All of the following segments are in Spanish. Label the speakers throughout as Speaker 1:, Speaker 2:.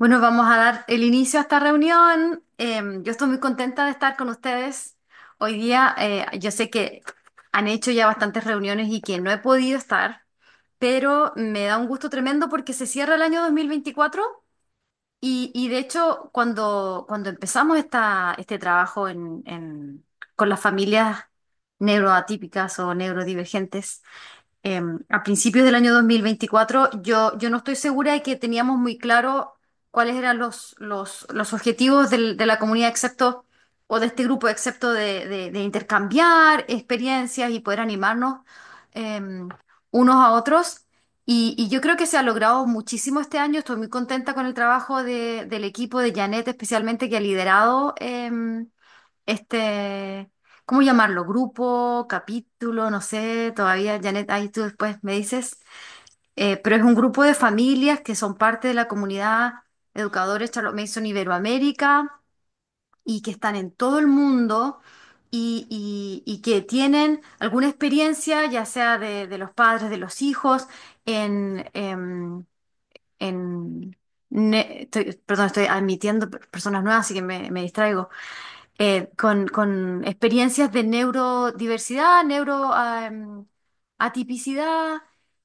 Speaker 1: Bueno, vamos a dar el inicio a esta reunión. Em, yo estoy muy contenta de estar con ustedes hoy día. Eh, yo sé que han hecho ya bastantes reuniones y que no he podido estar, pero me da un gusto tremendo porque se cierra el año 2024 y, y de hecho cuando, cuando empezamos esta, este trabajo en, en- con las familias neuroatípicas o neurodivergentes, em, a principios del año 2024, yo, yo no estoy segura de que teníamos muy claro cuáles eran los, los, objetivos de la comunidad, excepto, o de este grupo, excepto de, intercambiar experiencias y poder animarnos em, unos a otros. Y, yo creo que se ha logrado muchísimo este año. Estoy muy contenta con el trabajo de- del equipo de Janet, especialmente que ha liderado em, este, ¿cómo llamarlo? Grupo, capítulo, no sé, todavía, Janet, ahí tú después me dices, eh, pero es un grupo de familias que son parte de la comunidad educadores Charlotte Mason Iberoamérica y que están en todo el mundo y, que tienen alguna experiencia, ya sea de, los padres, de los hijos, en, em, en- perdón, estoy admitiendo personas nuevas, así que me, distraigo, eh, con, con experiencias de neurodiversidad, neuroatipicidad,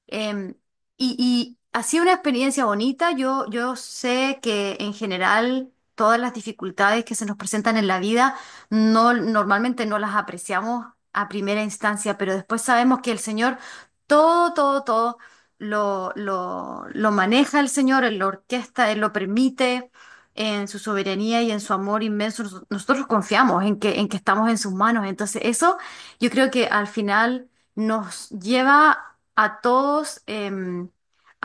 Speaker 1: em, em, ha sido una experiencia bonita. Yo, yo sé que en general todas las dificultades que se nos presentan en la vida no, normalmente no las apreciamos a primera instancia, pero después sabemos que el Señor todo, todo, todo lo, lo, maneja el Señor, Él lo orquesta, Él lo permite en su soberanía y en su amor inmenso. Nosotros confiamos en que, en que estamos en sus manos. Entonces eso yo creo que al final nos lleva a todos. Em,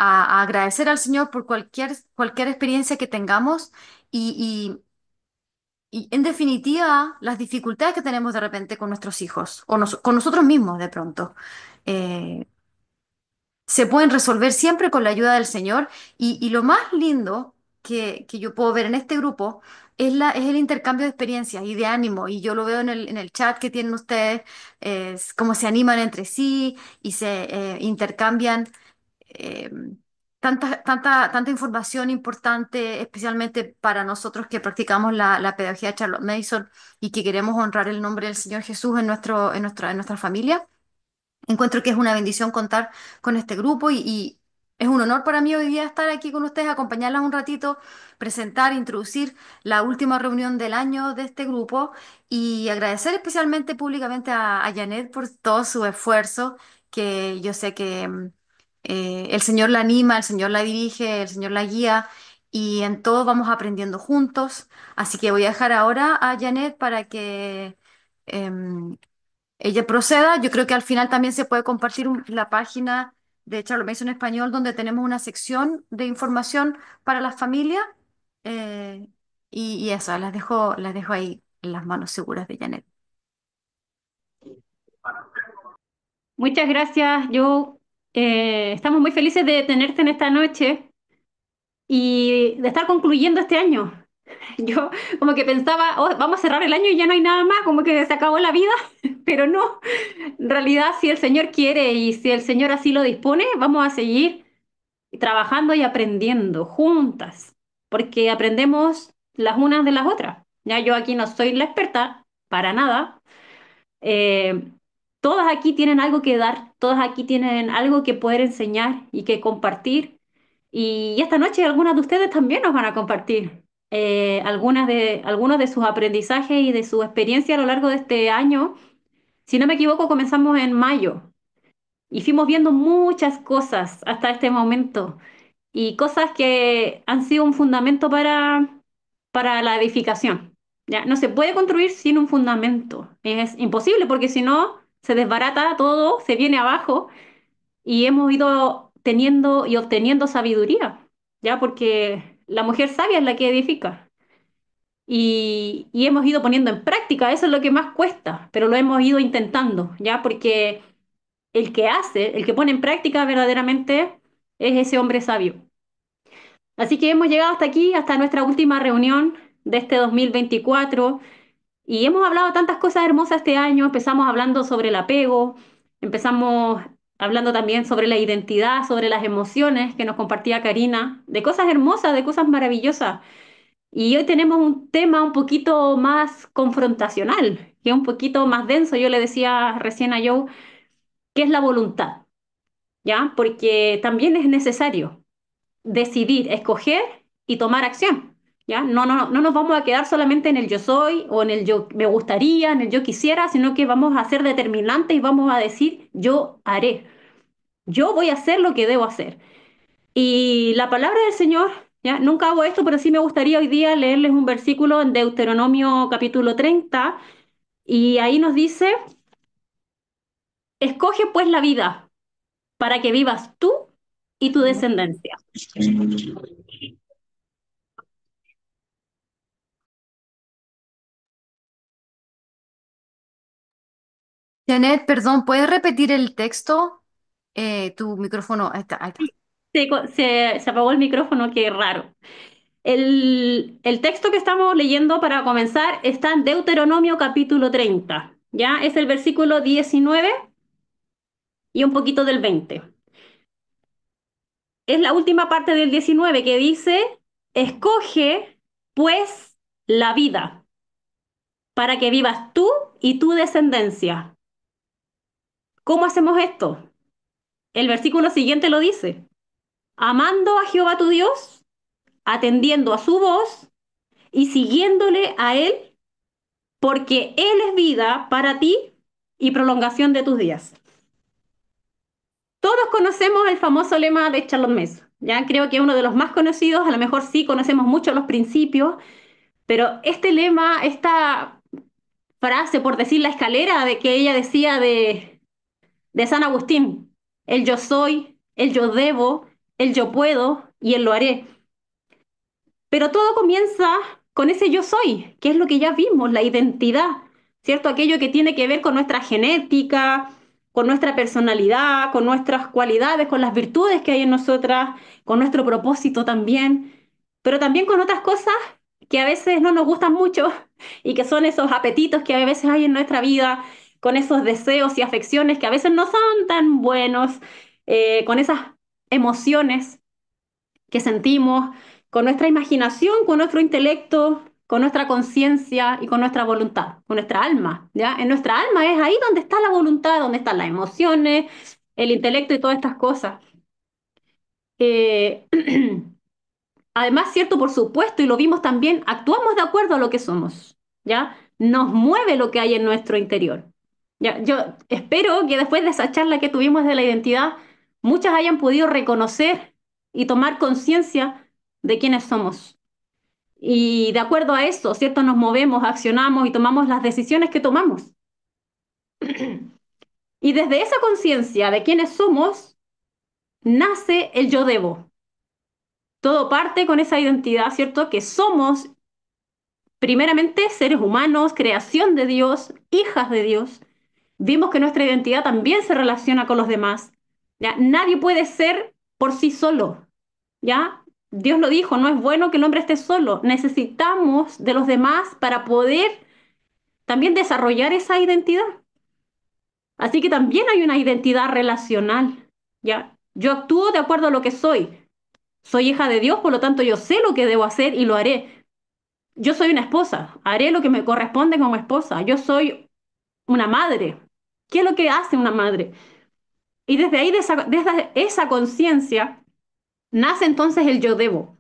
Speaker 1: a, agradecer al Señor por cualquier, cualquier experiencia que tengamos y, y- y en definitiva, las dificultades que tenemos de repente con nuestros hijos o con nosotros mismos de pronto, eh, se pueden resolver siempre con la ayuda del Señor. Y, y lo más lindo que, que yo puedo ver en este grupo es, la, es el intercambio de experiencias y de ánimo. Y yo lo veo en el, en el chat que tienen ustedes, es cómo se animan entre sí y se eh, intercambian. Em, tanta, tanta, tanta información importante, especialmente para nosotros que practicamos la, pedagogía de Charlotte Mason y que queremos honrar el nombre del Señor Jesús en, nuestro, en, nuestra, en nuestra familia. Encuentro que es una bendición contar con este grupo y, es un honor para mí hoy día estar aquí con ustedes, acompañarlas un ratito, presentar, introducir la última reunión del año de este grupo y agradecer especialmente públicamente a Janet por todo su esfuerzo, que yo sé que em, eh, el Señor la anima, el Señor la dirige, el Señor la guía y en todo vamos aprendiendo juntos. Así que voy a dejar ahora a Janet para que em, ella proceda. Yo creo que al final también se puede compartir la página de Charlemagne en Español donde tenemos una sección de información para la familia. Eh, y, y eso, las dejo, las dejo ahí en las manos seguras de Janet.
Speaker 2: Muchas gracias, yo eh, estamos muy felices de tenerte en esta noche y de estar concluyendo este año. Yo como que pensaba, oh, vamos a cerrar el año y ya no hay nada más, como que se acabó la vida, pero no. En realidad, si el Señor quiere y si el Señor así lo dispone, vamos a seguir trabajando y aprendiendo juntas, porque aprendemos las unas de las otras. Ya yo aquí no soy la experta para nada, eh, todas aquí tienen algo que dar, todas aquí tienen algo que poder enseñar y que compartir. Y esta noche algunas de ustedes también nos van a compartir eh, algunas de, algunos de sus aprendizajes y de su experiencia a lo largo de este año. Si no me equivoco, comenzamos en mayo y fuimos viendo muchas cosas hasta este momento y cosas que han sido un fundamento para, para la edificación. ¿ya? No se puede construir sin un fundamento, es imposible porque si no se desbarata todo, se viene abajo y hemos ido teniendo y obteniendo sabiduría, ¿ya? Porque la mujer sabia es la que edifica. Y, y hemos ido poniendo en práctica, eso es lo que más cuesta, pero lo hemos ido intentando, ¿ya? Porque el que hace, el que pone en práctica verdaderamente es ese hombre sabio. Así que hemos llegado hasta aquí, hasta nuestra última reunión de este 2024. Y hemos hablado tantas cosas hermosas este año, empezamos hablando sobre el apego, empezamos hablando también sobre la identidad, sobre las emociones que nos compartía Karina, de cosas hermosas, de cosas maravillosas. Y hoy tenemos un tema un poquito más confrontacional, que es un poquito más denso. Yo le decía recién a Joe, que es la voluntad, ¿ya? Porque también es necesario decidir, escoger y tomar acción. No, no, no nos vamos a quedar solamente en el yo soy o en el yo me gustaría, en el yo quisiera, sino que vamos a ser determinantes y vamos a decir yo haré. Yo voy a hacer lo que debo hacer. Y la palabra del Señor, ¿ya? Nunca hago esto, pero sí me gustaría hoy día leerles un versículo en Deuteronomio capítulo 30 y ahí nos dice, escoge pues la vida para que vivas tú y tu descendencia.
Speaker 3: Janet, perdón, ¿puedes repetir el texto? Eh, tu micrófono, está, aquí. Se,
Speaker 2: apagó el micrófono, qué raro. El, el texto que estamos leyendo para comenzar está en Deuteronomio capítulo 30, ¿ya? Es el versículo 19 y un poquito del 20. Es la última parte del 19 que dice, escoge pues la vida para que vivas tú y tu descendencia, ¿Cómo hacemos esto? El versículo siguiente lo dice, amando a Jehová tu Dios, atendiendo a su voz y siguiéndole a Él, porque Él es vida para ti y prolongación de tus días. Todos conocemos el famoso lema de Charlotte Mesa. Ya creo que es uno de los más conocidos, a lo mejor sí conocemos mucho los principios, pero este lema, esta frase, por decir la escalera de que ella decía de de San Agustín, el yo soy, el yo debo, el yo puedo y el lo haré. Pero todo comienza con ese yo soy, que es lo que ya vimos, la identidad, ¿cierto? Aquello que tiene que ver con nuestra genética, con nuestra personalidad, con nuestras cualidades, con las virtudes que hay en nosotras, con nuestro propósito también, pero también con otras cosas que a veces no nos gustan mucho y que son esos apetitos que a veces hay en nuestra vida, con esos deseos y afecciones que a veces no son tan buenos, eh, con esas emociones que sentimos, con nuestra imaginación, con nuestro intelecto, con nuestra conciencia y con nuestra voluntad, con nuestra alma, ¿ya? En nuestra alma es ahí donde está la voluntad, donde están las emociones, el intelecto y todas estas cosas. Eh, además, cierto, por supuesto, y lo vimos también, actuamos de acuerdo a lo que somos, ¿ya? Nos mueve lo que hay en nuestro interior yo espero que después de esa charla que tuvimos de la identidad, muchas hayan podido reconocer y tomar conciencia de quiénes somos. Y de acuerdo a eso, ¿cierto? Nos movemos, accionamos y tomamos las decisiones que tomamos. y desde esa conciencia de quiénes somos, nace el yo debo. Todo parte con esa identidad, ¿cierto? Que somos primeramente seres humanos, creación de Dios, hijas de Dios vimos que nuestra identidad también se relaciona con los demás. ¿ya? Nadie puede ser por sí solo. ¿ya? Dios lo dijo, no es bueno que el hombre esté solo. Necesitamos de los demás para poder también desarrollar esa identidad. Así que también hay una identidad relacional. ¿ya? Yo actúo de acuerdo a lo que soy. Soy hija de Dios, por lo tanto yo sé lo que debo hacer y lo haré. Yo soy una esposa, haré lo que me corresponde como esposa. Yo soy una madre, ¿Qué es lo que hace una madre? Y desde ahí, desde esa conciencia, nace entonces el yo debo,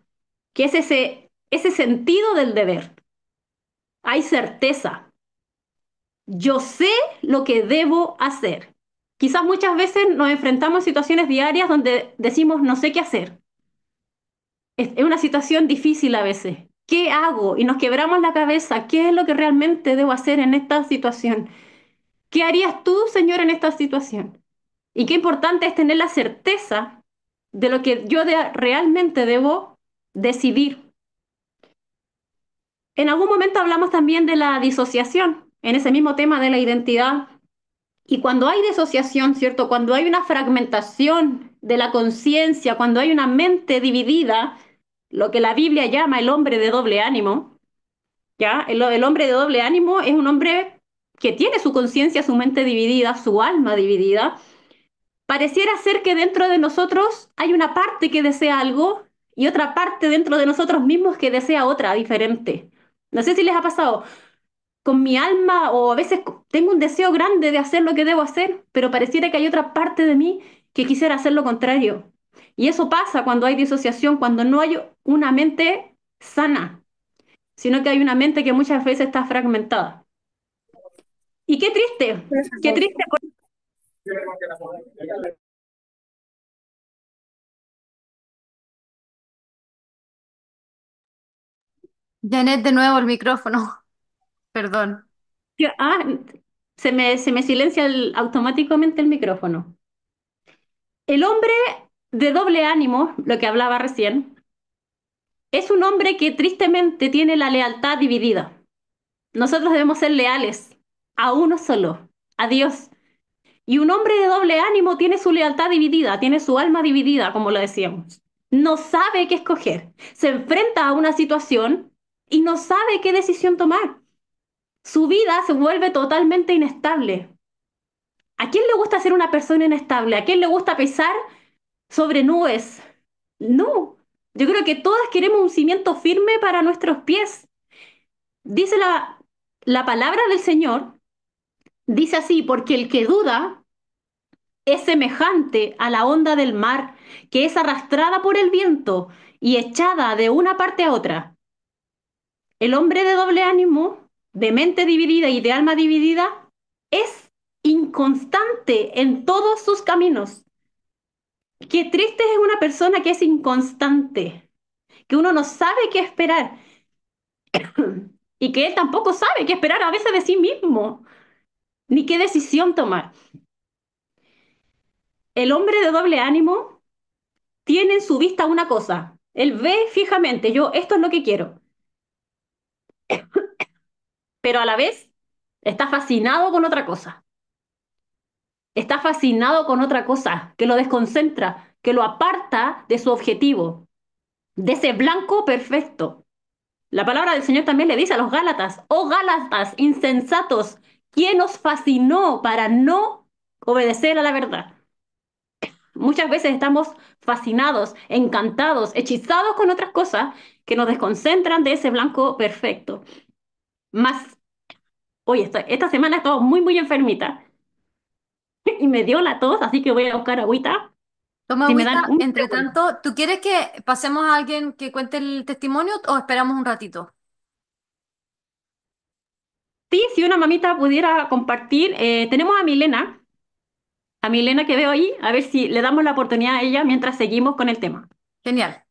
Speaker 2: que es ese, ese sentido del deber. Hay certeza. Yo sé lo que debo hacer. Quizás muchas veces nos enfrentamos a situaciones diarias donde decimos no sé qué hacer. Es una situación difícil a veces. ¿Qué hago? Y nos quebramos la cabeza. ¿Qué es lo que realmente debo hacer en esta situación? ¿Qué harías tú, Señor, en esta situación? Y qué importante es tener la certeza de lo que yo realmente debo decidir. En algún momento hablamos también de la disociación, en ese mismo tema de la identidad. Y cuando hay disociación, ¿cierto? Cuando hay una fragmentación de la conciencia, cuando hay una mente dividida, lo que la Biblia llama el hombre de doble ánimo, ¿ya? el hombre de doble ánimo es un hombre que tiene su conciencia, su mente dividida, su alma dividida, pareciera ser que dentro de nosotros hay una parte que desea algo y otra parte dentro de nosotros mismos que desea otra diferente. No sé si les ha pasado con mi alma o a veces tengo un deseo grande de hacer lo que debo hacer, pero pareciera que hay otra parte de mí que quisiera hacer lo contrario. Y eso pasa cuando hay disociación, cuando no hay una mente sana, sino que hay una mente que muchas veces
Speaker 3: está fragmentada. Y qué triste, qué triste. Janet, de nuevo el micrófono. Perdón. Ah, se me, se me silencia automáticamente
Speaker 2: el micrófono. El hombre de doble ánimo, lo que hablaba recién, es un hombre que tristemente tiene la lealtad dividida. Nosotros debemos ser leales a uno solo, a Dios. Y un hombre de doble ánimo tiene su lealtad dividida, tiene su alma dividida, como lo decíamos. No sabe qué escoger. Se enfrenta a una situación y no sabe qué decisión tomar. Su vida se vuelve totalmente inestable. ¿A quién le gusta ser una persona inestable? ¿A quién le gusta pesar sobre nubes? No. Yo creo que todas queremos un cimiento firme para nuestros pies. Dice la, la palabra del Señor Dice así, porque el que duda es semejante a la onda del mar que es arrastrada por el viento y echada de una parte a otra. El hombre de doble ánimo, de mente dividida y de alma dividida, es inconstante en todos sus caminos. Qué triste es una persona que es inconstante, que uno no sabe qué esperar y que él tampoco sabe qué esperar a veces de sí mismo ni qué decisión tomar. El hombre de doble ánimo tiene en su vista una cosa. Él ve fijamente, yo, esto es lo que quiero. Pero a la vez está fascinado con otra cosa. Está fascinado con otra cosa que lo desconcentra, que lo aparta de su objetivo, de ese blanco perfecto. La palabra del Señor también le dice a los Gálatas, oh Gálatas, insensatos, ¿Quién nos fascinó para no obedecer a la verdad. Muchas veces estamos fascinados, encantados, hechizados con otras cosas que nos desconcentran de ese blanco perfecto. Más, hoy esta, esta semana he estado muy, muy enfermita y me dio la tos, así que voy a buscar agüita.
Speaker 1: Toma entre tanto, ¿tú quieres que pasemos a alguien que cuente el testimonio o esperamos un ratito?
Speaker 2: Sí, si una mamita pudiera compartir, eh, tenemos a Milena, a Milena que veo ahí, a ver si le damos la oportunidad a ella mientras seguimos con el tema. Genial.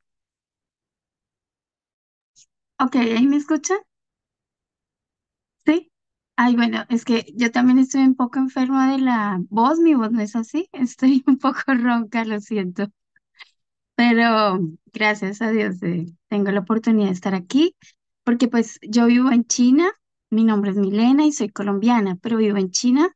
Speaker 4: Ok, ¿ahí me escuchan. Sí. Ay, bueno, es que yo también estoy un poco enferma de la voz, mi voz no es así, estoy un poco ronca, lo siento. Pero gracias a Dios eh, tengo la oportunidad de estar aquí, porque pues yo vivo en China mi nombre es Milena y soy colombiana, pero vivo en China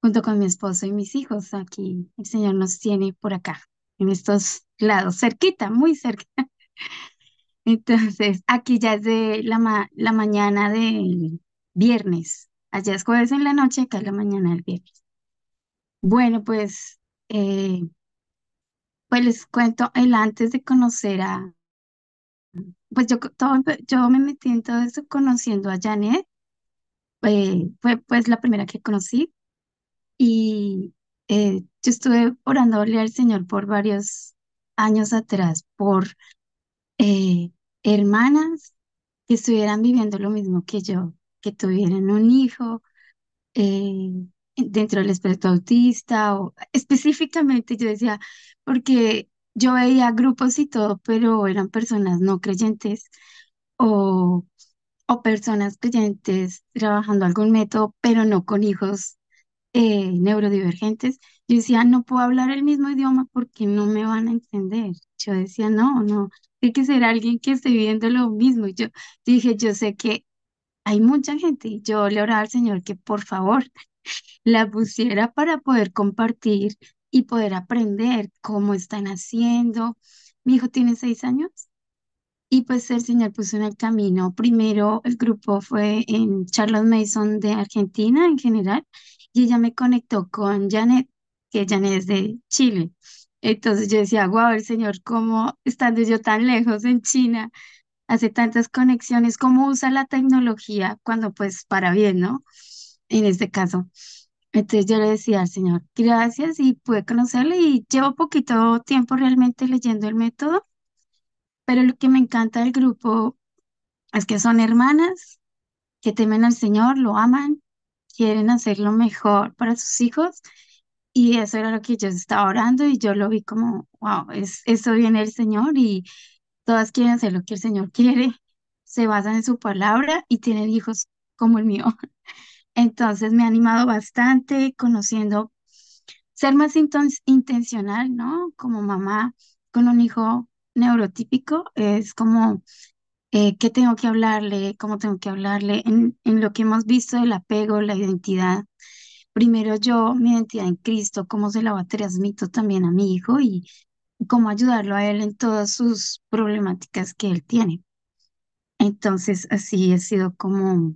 Speaker 4: junto con mi esposo y mis hijos. Aquí el Señor nos tiene por acá, en estos lados, cerquita, muy cerca. Entonces, aquí ya es de la, la mañana del viernes. Allá es jueves en la noche, acá es la mañana del viernes. Bueno, pues, eh, pues les cuento el antes de conocer a, pues yo, todo, yo me metí en todo eso conociendo a Janet, eh, fue pues la primera que conocí y eh, yo estuve orando orándole al Señor por varios años atrás, por eh, hermanas que estuvieran viviendo lo mismo que yo, que tuvieran un hijo dentro del espectro autista o específicamente yo decía, porque yo veía grupos y todo, pero eran personas no creyentes o, o personas creyentes trabajando algún método, pero no con hijos eh, neurodivergentes. Yo decía, no puedo hablar el mismo idioma porque no me van a entender. Yo decía, no, no, hay que ser alguien que esté viviendo lo mismo. Y yo dije, yo sé que hay mucha gente y yo le oraba al Señor que por favor la pusiera para poder compartir y poder aprender cómo están haciendo. Mi hijo tiene seis años y pues el Señor puso en el camino. Primero el grupo fue en Charles Mason de Argentina en general y ella me conectó con Janet, que Janet es de Chile. Entonces yo decía, wow, el Señor, cómo estando yo tan lejos en China, hace tantas conexiones, cómo usa la tecnología cuando pues para bien, ¿no? En este caso. Entonces yo le decía al señor, gracias y pude conocerle y llevo poquito tiempo realmente leyendo el método, pero lo que me encanta del grupo es que son hermanas que temen al Señor, lo aman, quieren hacer lo mejor para sus hijos y eso era lo que yo estaba orando y yo lo vi como, wow, es, eso viene el Señor y todas quieren hacer lo que el Señor quiere, se basan en su palabra y tienen hijos como el mío. Entonces me ha animado bastante conociendo, ser más intencional, ¿no? Como mamá con un hijo neurotípico, es como eh, qué tengo que hablarle, cómo tengo que hablarle, en, en lo que hemos visto del apego, la identidad. Primero yo, mi identidad en Cristo, cómo se la transmito también a mi hijo y cómo ayudarlo a él en todas sus problemáticas que él tiene. Entonces, así ha sido como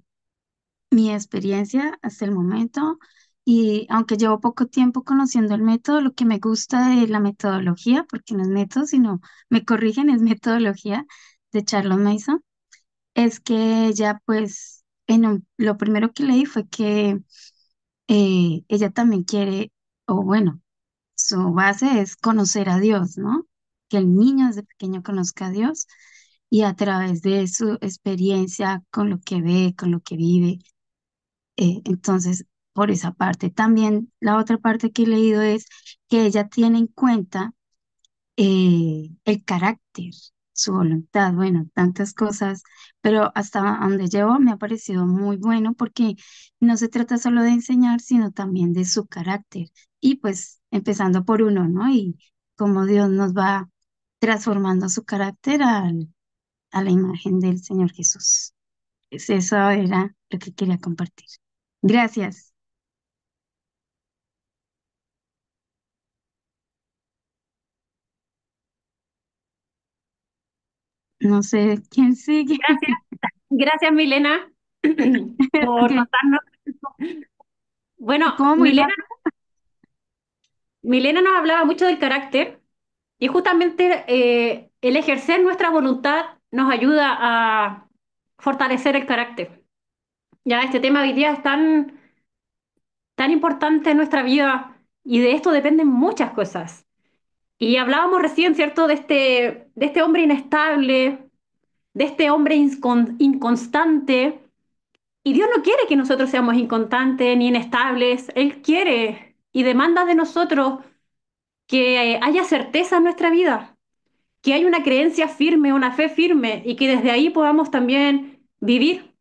Speaker 4: mi experiencia hasta el momento y aunque llevo poco tiempo conociendo el método, lo que me gusta de la metodología, porque no es método, sino me corrigen, es metodología de Charlotte Mason, es que ella pues en lo primero que leí fue que eh, ella también quiere, o bueno, su base es conocer a Dios, ¿no? Que el niño desde pequeño conozca a Dios y a través de su experiencia con lo que ve, con lo que vive, eh, entonces, por esa parte. También la otra parte que he leído es que ella tiene en cuenta eh, el carácter, su voluntad, bueno, tantas cosas, pero hasta donde llevo me ha parecido muy bueno porque no se trata solo de enseñar, sino también de su carácter. Y pues empezando por uno, ¿no? Y cómo Dios nos va transformando su carácter a la imagen del Señor Jesús. Eso era
Speaker 1: lo que quería compartir. Gracias.
Speaker 2: No sé quién sigue. Gracias, gracias Milena, por Bueno, Milena, Milena nos hablaba mucho del carácter y justamente eh, el ejercer nuestra voluntad nos ayuda a fortalecer el carácter. Ya, este tema hoy día es tan, tan importante en nuestra vida y de esto dependen muchas cosas. Y hablábamos recién, ¿cierto?, de este, de este hombre inestable, de este hombre inconstante. Y Dios no quiere que nosotros seamos inconstantes ni inestables. Él quiere y demanda de nosotros que haya certeza en nuestra vida, que haya una creencia firme, una fe firme y que desde ahí podamos también vivir.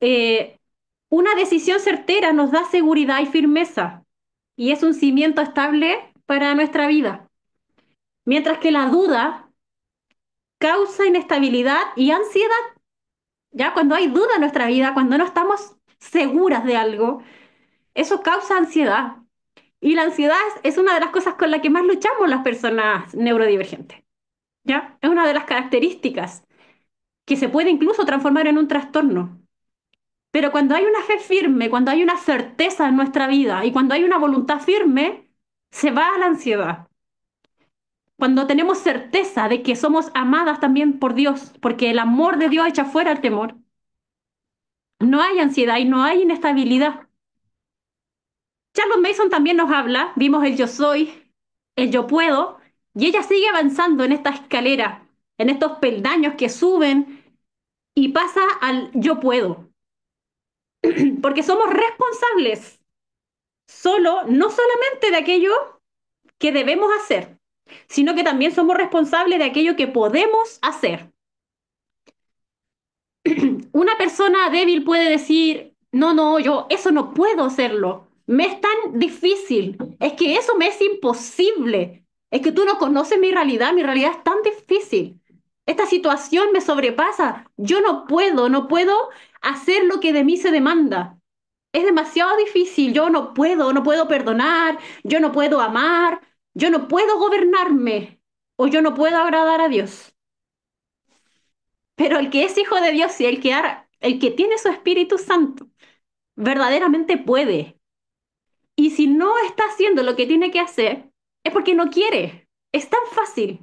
Speaker 2: Eh, una decisión certera nos da seguridad y firmeza y es un cimiento estable para nuestra vida. Mientras que la duda causa inestabilidad y ansiedad. Ya cuando hay duda en nuestra vida, cuando no estamos seguras de algo, eso causa ansiedad. Y la ansiedad es una de las cosas con las que más luchamos las personas neurodivergentes. ¿Ya? Es una de las características que se puede incluso transformar en un trastorno. Pero cuando hay una fe firme, cuando hay una certeza en nuestra vida y cuando hay una voluntad firme, se va a la ansiedad. Cuando tenemos certeza de que somos amadas también por Dios, porque el amor de Dios echa fuera el temor. No hay ansiedad y no hay inestabilidad. Charlotte Mason también nos habla, vimos el yo soy, el yo puedo, y ella sigue avanzando en esta escalera, en estos peldaños que suben y pasa al yo puedo. porque somos responsables solo, no solamente de aquello que debemos hacer, sino que también somos responsables de aquello que podemos hacer. Una persona débil puede decir, no, no, yo eso no puedo hacerlo, me es tan difícil, es que eso me es imposible, es que tú no conoces mi realidad, mi realidad es tan difícil, esta situación me sobrepasa, yo no puedo, no puedo hacer lo que de mí se demanda. Es demasiado difícil, yo no puedo, no puedo perdonar, yo no puedo amar, yo no puedo gobernarme o yo no puedo agradar a Dios. Pero el que es hijo de Dios y el que, el que tiene su Espíritu Santo verdaderamente puede. Y si no está haciendo lo que tiene que hacer, es porque no quiere. Es tan fácil.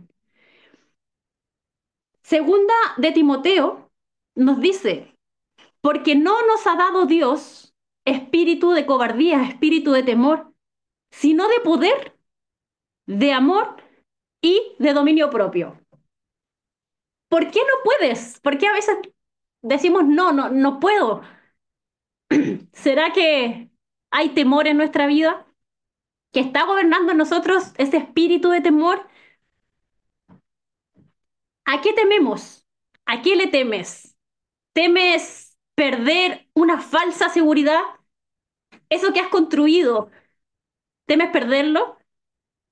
Speaker 2: Segunda de Timoteo nos dice, porque no nos ha dado Dios espíritu de cobardía, espíritu de temor, sino de poder, de amor y de dominio propio. ¿Por qué no puedes? ¿Por qué a veces decimos no, no, puedo? ¿Será que hay temor en nuestra vida? ¿Que está gobernando en nosotros ese espíritu de temor? ¿A qué tememos? ¿A qué le temes? ¿Temes perder una falsa seguridad, eso que has construido, temes perderlo,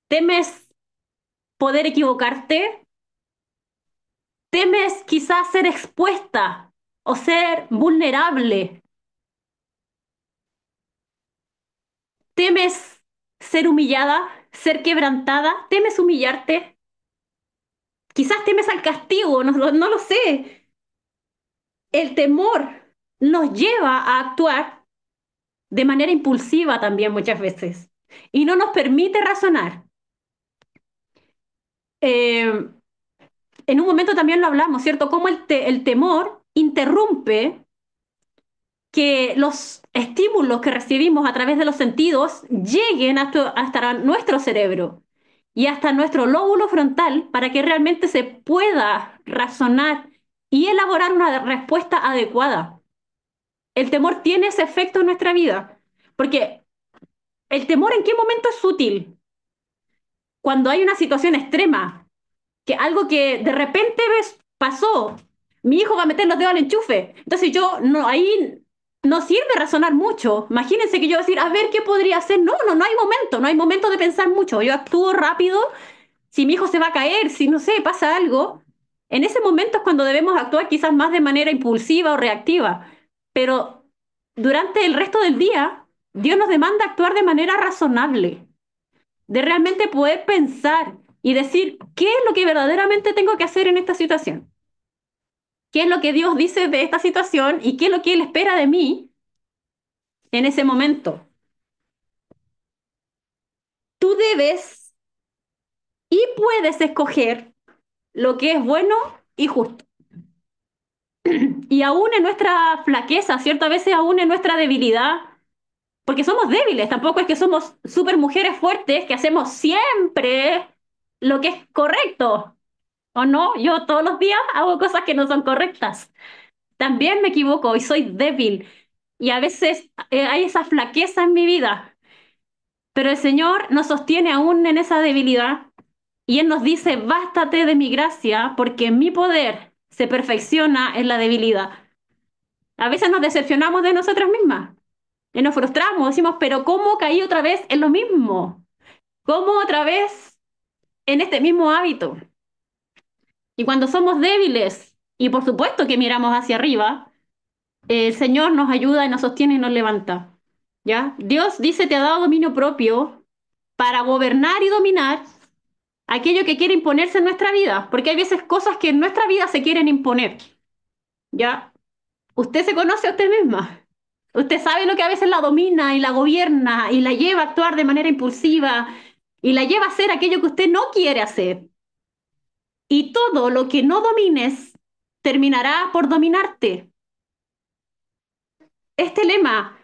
Speaker 2: temes poder equivocarte, temes quizás ser expuesta o ser vulnerable, temes ser humillada, ser quebrantada, temes humillarte, quizás temes al castigo, no, no lo sé. El temor nos lleva a actuar de manera impulsiva también muchas veces y no nos permite razonar. Em, en un momento también lo hablamos, ¿cierto? Cómo el, temor interrumpe que los estímulos que recibimos a través de los sentidos lleguen hasta, hasta nuestro cerebro y hasta nuestro lóbulo frontal para que realmente se pueda razonar y elaborar una respuesta adecuada. El temor tiene ese efecto en nuestra vida, porque el temor en qué momento es útil? Cuando hay una situación extrema, que algo que de repente ves pasó, mi hijo va a meter los dedos al enchufe. Entonces yo no ahí no sirve razonar mucho. Imagínense que yo decir, a ver qué podría hacer. No, no, no hay momento, no hay momento de pensar mucho. Yo actúo rápido. Si mi hijo se va a caer, si no sé, pasa algo, en ese momento es cuando debemos actuar quizás más de manera impulsiva o reactiva. Pero durante el resto del día, Dios nos demanda actuar de manera razonable, de realmente poder pensar y decir, ¿qué es lo que verdaderamente tengo que hacer en esta situación? ¿Qué es lo que Dios dice de esta situación y qué es lo que Él espera de mí en ese momento? Tú debes y puedes escoger lo que es bueno y justo y aún en nuestra flaqueza, cierta A veces aún en nuestra debilidad, porque somos débiles, tampoco es que somos super mujeres fuertes que hacemos siempre lo que es correcto. ¿O no? Yo todos los días hago cosas que no son correctas. También me equivoco y soy débil. Y a veces eh, hay esa flaqueza en mi vida. Pero el Señor nos sostiene aún en esa debilidad. Y Él nos dice, bástate de mi gracia, porque mi poder se perfecciona en la debilidad. A veces nos decepcionamos de nosotras mismas y nos frustramos, decimos, pero ¿cómo caí otra vez en lo mismo? ¿Cómo otra vez en este mismo hábito? Y cuando somos débiles, y por supuesto que miramos hacia arriba, el Señor nos ayuda y nos sostiene y nos levanta. ¿Ya? Dios dice, te ha dado dominio propio para gobernar y dominar aquello que quiere imponerse en nuestra vida, porque hay veces cosas que en nuestra vida se quieren imponer. ¿Ya? Usted se conoce a usted misma. Usted sabe lo que a veces la domina y la gobierna y la lleva a actuar de manera impulsiva y la lleva a hacer aquello que usted no quiere hacer. Y todo lo que no domines terminará por dominarte. Este lema,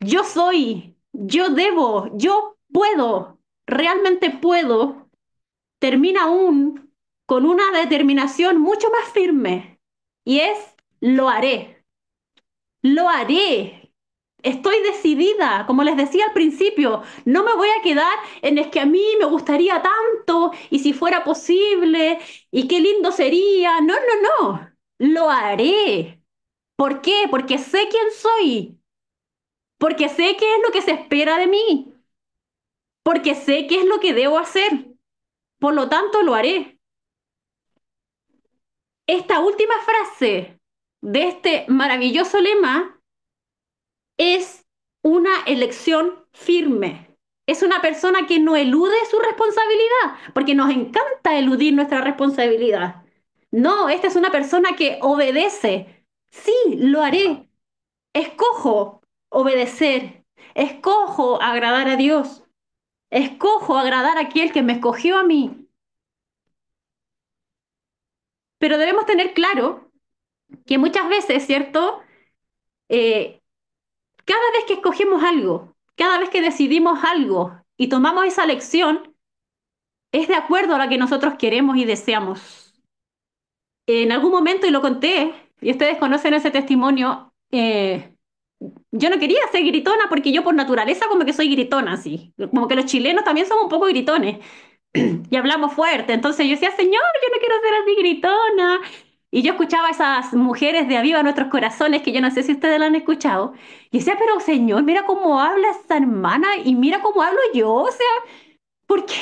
Speaker 2: yo soy, yo debo, yo puedo, realmente puedo, termina aún con una determinación mucho más firme y es lo haré, lo haré. Estoy decidida, como les decía al principio, no me voy a quedar en es que a mí me gustaría tanto y si fuera posible y qué lindo sería. No, no, no, lo haré. ¿Por qué? Porque sé quién soy, porque sé qué es lo que se espera de mí, porque sé qué es lo que debo hacer por lo tanto lo haré. Esta última frase de este maravilloso lema es una elección firme. Es una persona que no elude su responsabilidad, porque nos encanta eludir nuestra responsabilidad. No, esta es una persona que obedece. Sí, lo haré. Escojo obedecer. Escojo agradar a Dios. Escojo agradar a aquel que me escogió a mí. Pero debemos tener claro que muchas veces, ¿cierto? Eh, cada vez que escogemos algo, cada vez que decidimos algo y tomamos esa lección, es de acuerdo a lo que nosotros queremos y deseamos. En algún momento, y lo conté, y ustedes conocen ese testimonio, eh, yo no quería ser gritona porque yo por naturaleza como que soy gritona, así. Como que los chilenos también somos un poco gritones y hablamos fuerte. Entonces yo decía, Señor, yo no quiero ser así gritona. Y yo escuchaba a esas mujeres de Aviva Nuestros Corazones, que yo no sé si ustedes la han escuchado, y decía, pero Señor, mira cómo habla esta hermana y mira cómo hablo yo, o sea, ¿por qué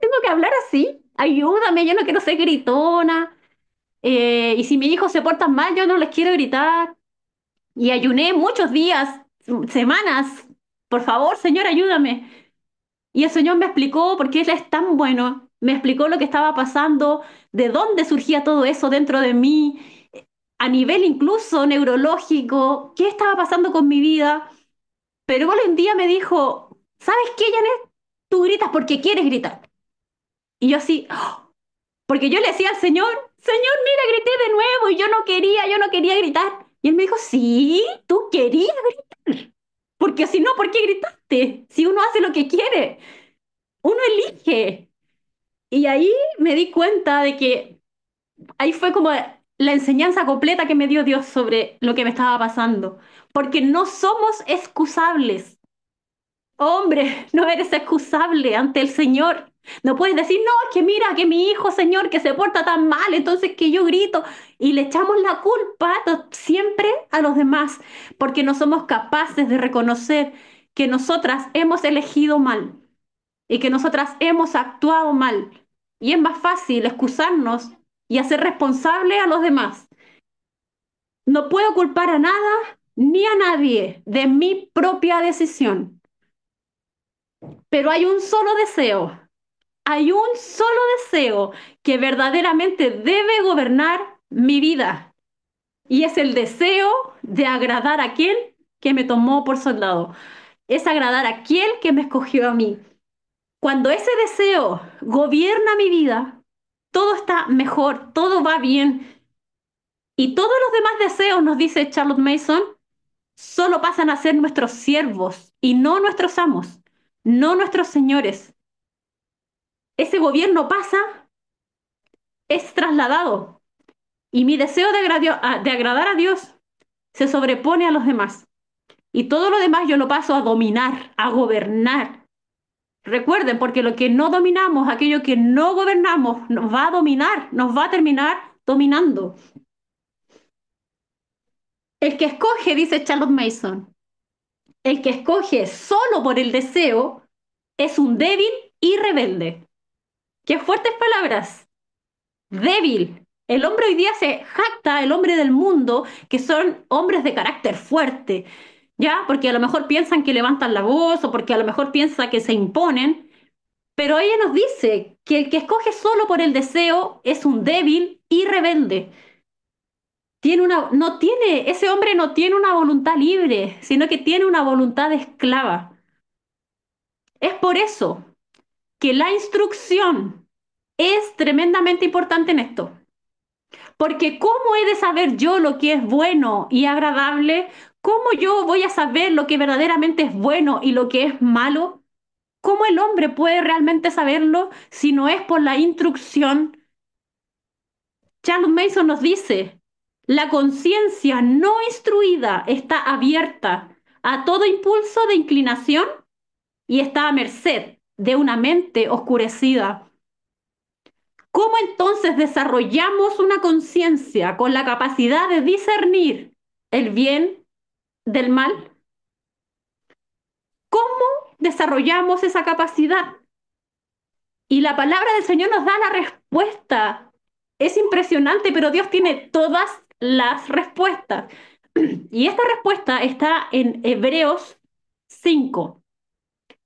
Speaker 2: tengo que hablar así? Ayúdame, yo no quiero ser gritona. Eh, y si mis hijos se portan mal, yo no les quiero gritar. Y ayuné muchos días, semanas. Por favor, Señor, ayúdame. Y el Señor me explicó por qué es tan bueno. Me explicó lo que estaba pasando, de dónde surgía todo eso dentro de mí, a nivel incluso neurológico, qué estaba pasando con mi vida. Pero hoy un día me dijo, ¿sabes qué, Janet? Tú gritas porque quieres gritar. Y yo así, ¡oh! porque yo le decía al Señor, Señor, mira, grité de nuevo y yo no quería, yo no quería gritar. Y él me dijo, sí, tú querías gritar, porque si no, ¿por qué gritaste? Si uno hace lo que quiere, uno elige. Y ahí me di cuenta de que ahí fue como la enseñanza completa que me dio Dios sobre lo que me estaba pasando, porque no somos excusables. Hombre, no eres excusable ante el Señor. No puedes decir, no, que mira, que mi hijo, señor, que se porta tan mal, entonces que yo grito y le echamos la culpa siempre a los demás, porque no somos capaces de reconocer que nosotras hemos elegido mal y que nosotras hemos actuado mal. Y es más fácil excusarnos y hacer responsable a los demás. No puedo culpar a nada ni a nadie de mi propia decisión. Pero hay un solo deseo, hay un solo deseo que verdaderamente debe gobernar mi vida. Y es el deseo de agradar a aquel que me tomó por soldado. Es agradar a aquel que me escogió a mí. Cuando ese deseo gobierna mi vida, todo está mejor, todo va bien. Y todos los demás deseos, nos dice Charlotte Mason, solo pasan a ser nuestros siervos y no nuestros amos, no nuestros señores ese gobierno pasa, es trasladado. Y mi deseo de, agradar a Dios se sobrepone a los demás. Y todo lo demás yo lo paso a dominar, a gobernar. Recuerden, porque lo que no dominamos, aquello que no gobernamos, nos va a dominar, nos va a terminar dominando. El que escoge, dice Charles Mason, el que escoge solo por el deseo es un débil y rebelde. Qué fuertes palabras. Débil. El hombre hoy día se jacta, el hombre del mundo, que son hombres de carácter fuerte, ¿ya? Porque a lo mejor piensan que levantan la voz o porque a lo mejor piensa que se imponen. Pero ella nos dice que el que escoge solo por el deseo es un débil y rebelde. Tiene una, no tiene, ese hombre no tiene una voluntad libre, sino que tiene una voluntad esclava. Es por eso que la instrucción es tremendamente importante en esto. Porque ¿cómo he de saber yo lo que es bueno y agradable? ¿Cómo yo voy a saber lo que verdaderamente es bueno y lo que es malo? ¿Cómo el hombre puede realmente saberlo si no es por la instrucción? Charles Mason nos dice, la conciencia no instruida está abierta a todo impulso de inclinación y está a merced de una mente oscurecida. ¿Cómo entonces desarrollamos una conciencia con la capacidad de discernir el bien del mal? ¿Cómo desarrollamos esa capacidad? Y la palabra del Señor nos da la respuesta. Es impresionante, pero Dios tiene todas las respuestas. Y esta respuesta está en Hebreos 5.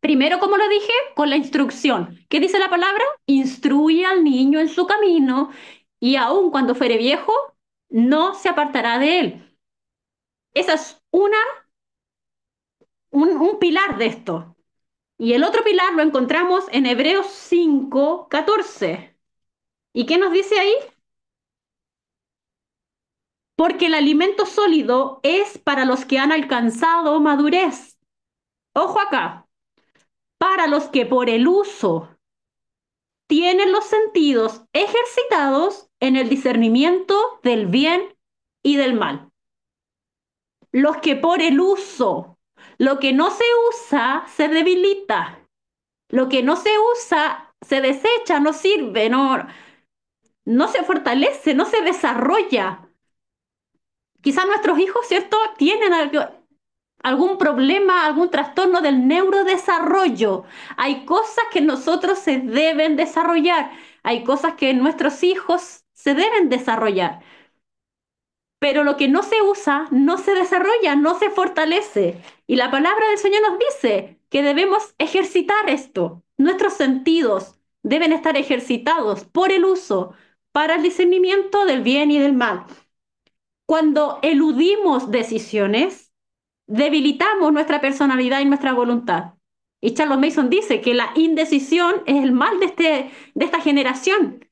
Speaker 2: Primero, como lo dije, con la instrucción. ¿Qué dice la palabra? Instruye al niño en su camino y aun cuando fuere viejo, no se apartará de él. Esa es una, un, un pilar de esto. Y el otro pilar lo encontramos en Hebreos 5, 14. ¿Y qué nos dice ahí? Porque el alimento sólido es para los que han alcanzado madurez. Ojo acá, para los que por el uso tienen los sentidos ejercitados en el discernimiento del bien y del mal. Los que por el uso, lo que no se usa, se debilita. Lo que no se usa, se desecha, no sirve, no, no se fortalece, no se desarrolla. Quizás nuestros hijos, ¿cierto?, tienen algo, algún problema, algún trastorno del neurodesarrollo. Hay cosas que nosotros se deben desarrollar, hay cosas que nuestros hijos se deben desarrollar. Pero lo que no se usa, no se desarrolla, no se fortalece. Y la palabra del Señor nos dice que debemos ejercitar esto. Nuestros sentidos deben estar ejercitados por el uso, para el discernimiento del bien y del mal. Cuando eludimos decisiones, debilitamos nuestra personalidad y nuestra voluntad. Y Charles Mason dice que la indecisión es el mal de, este, de esta generación.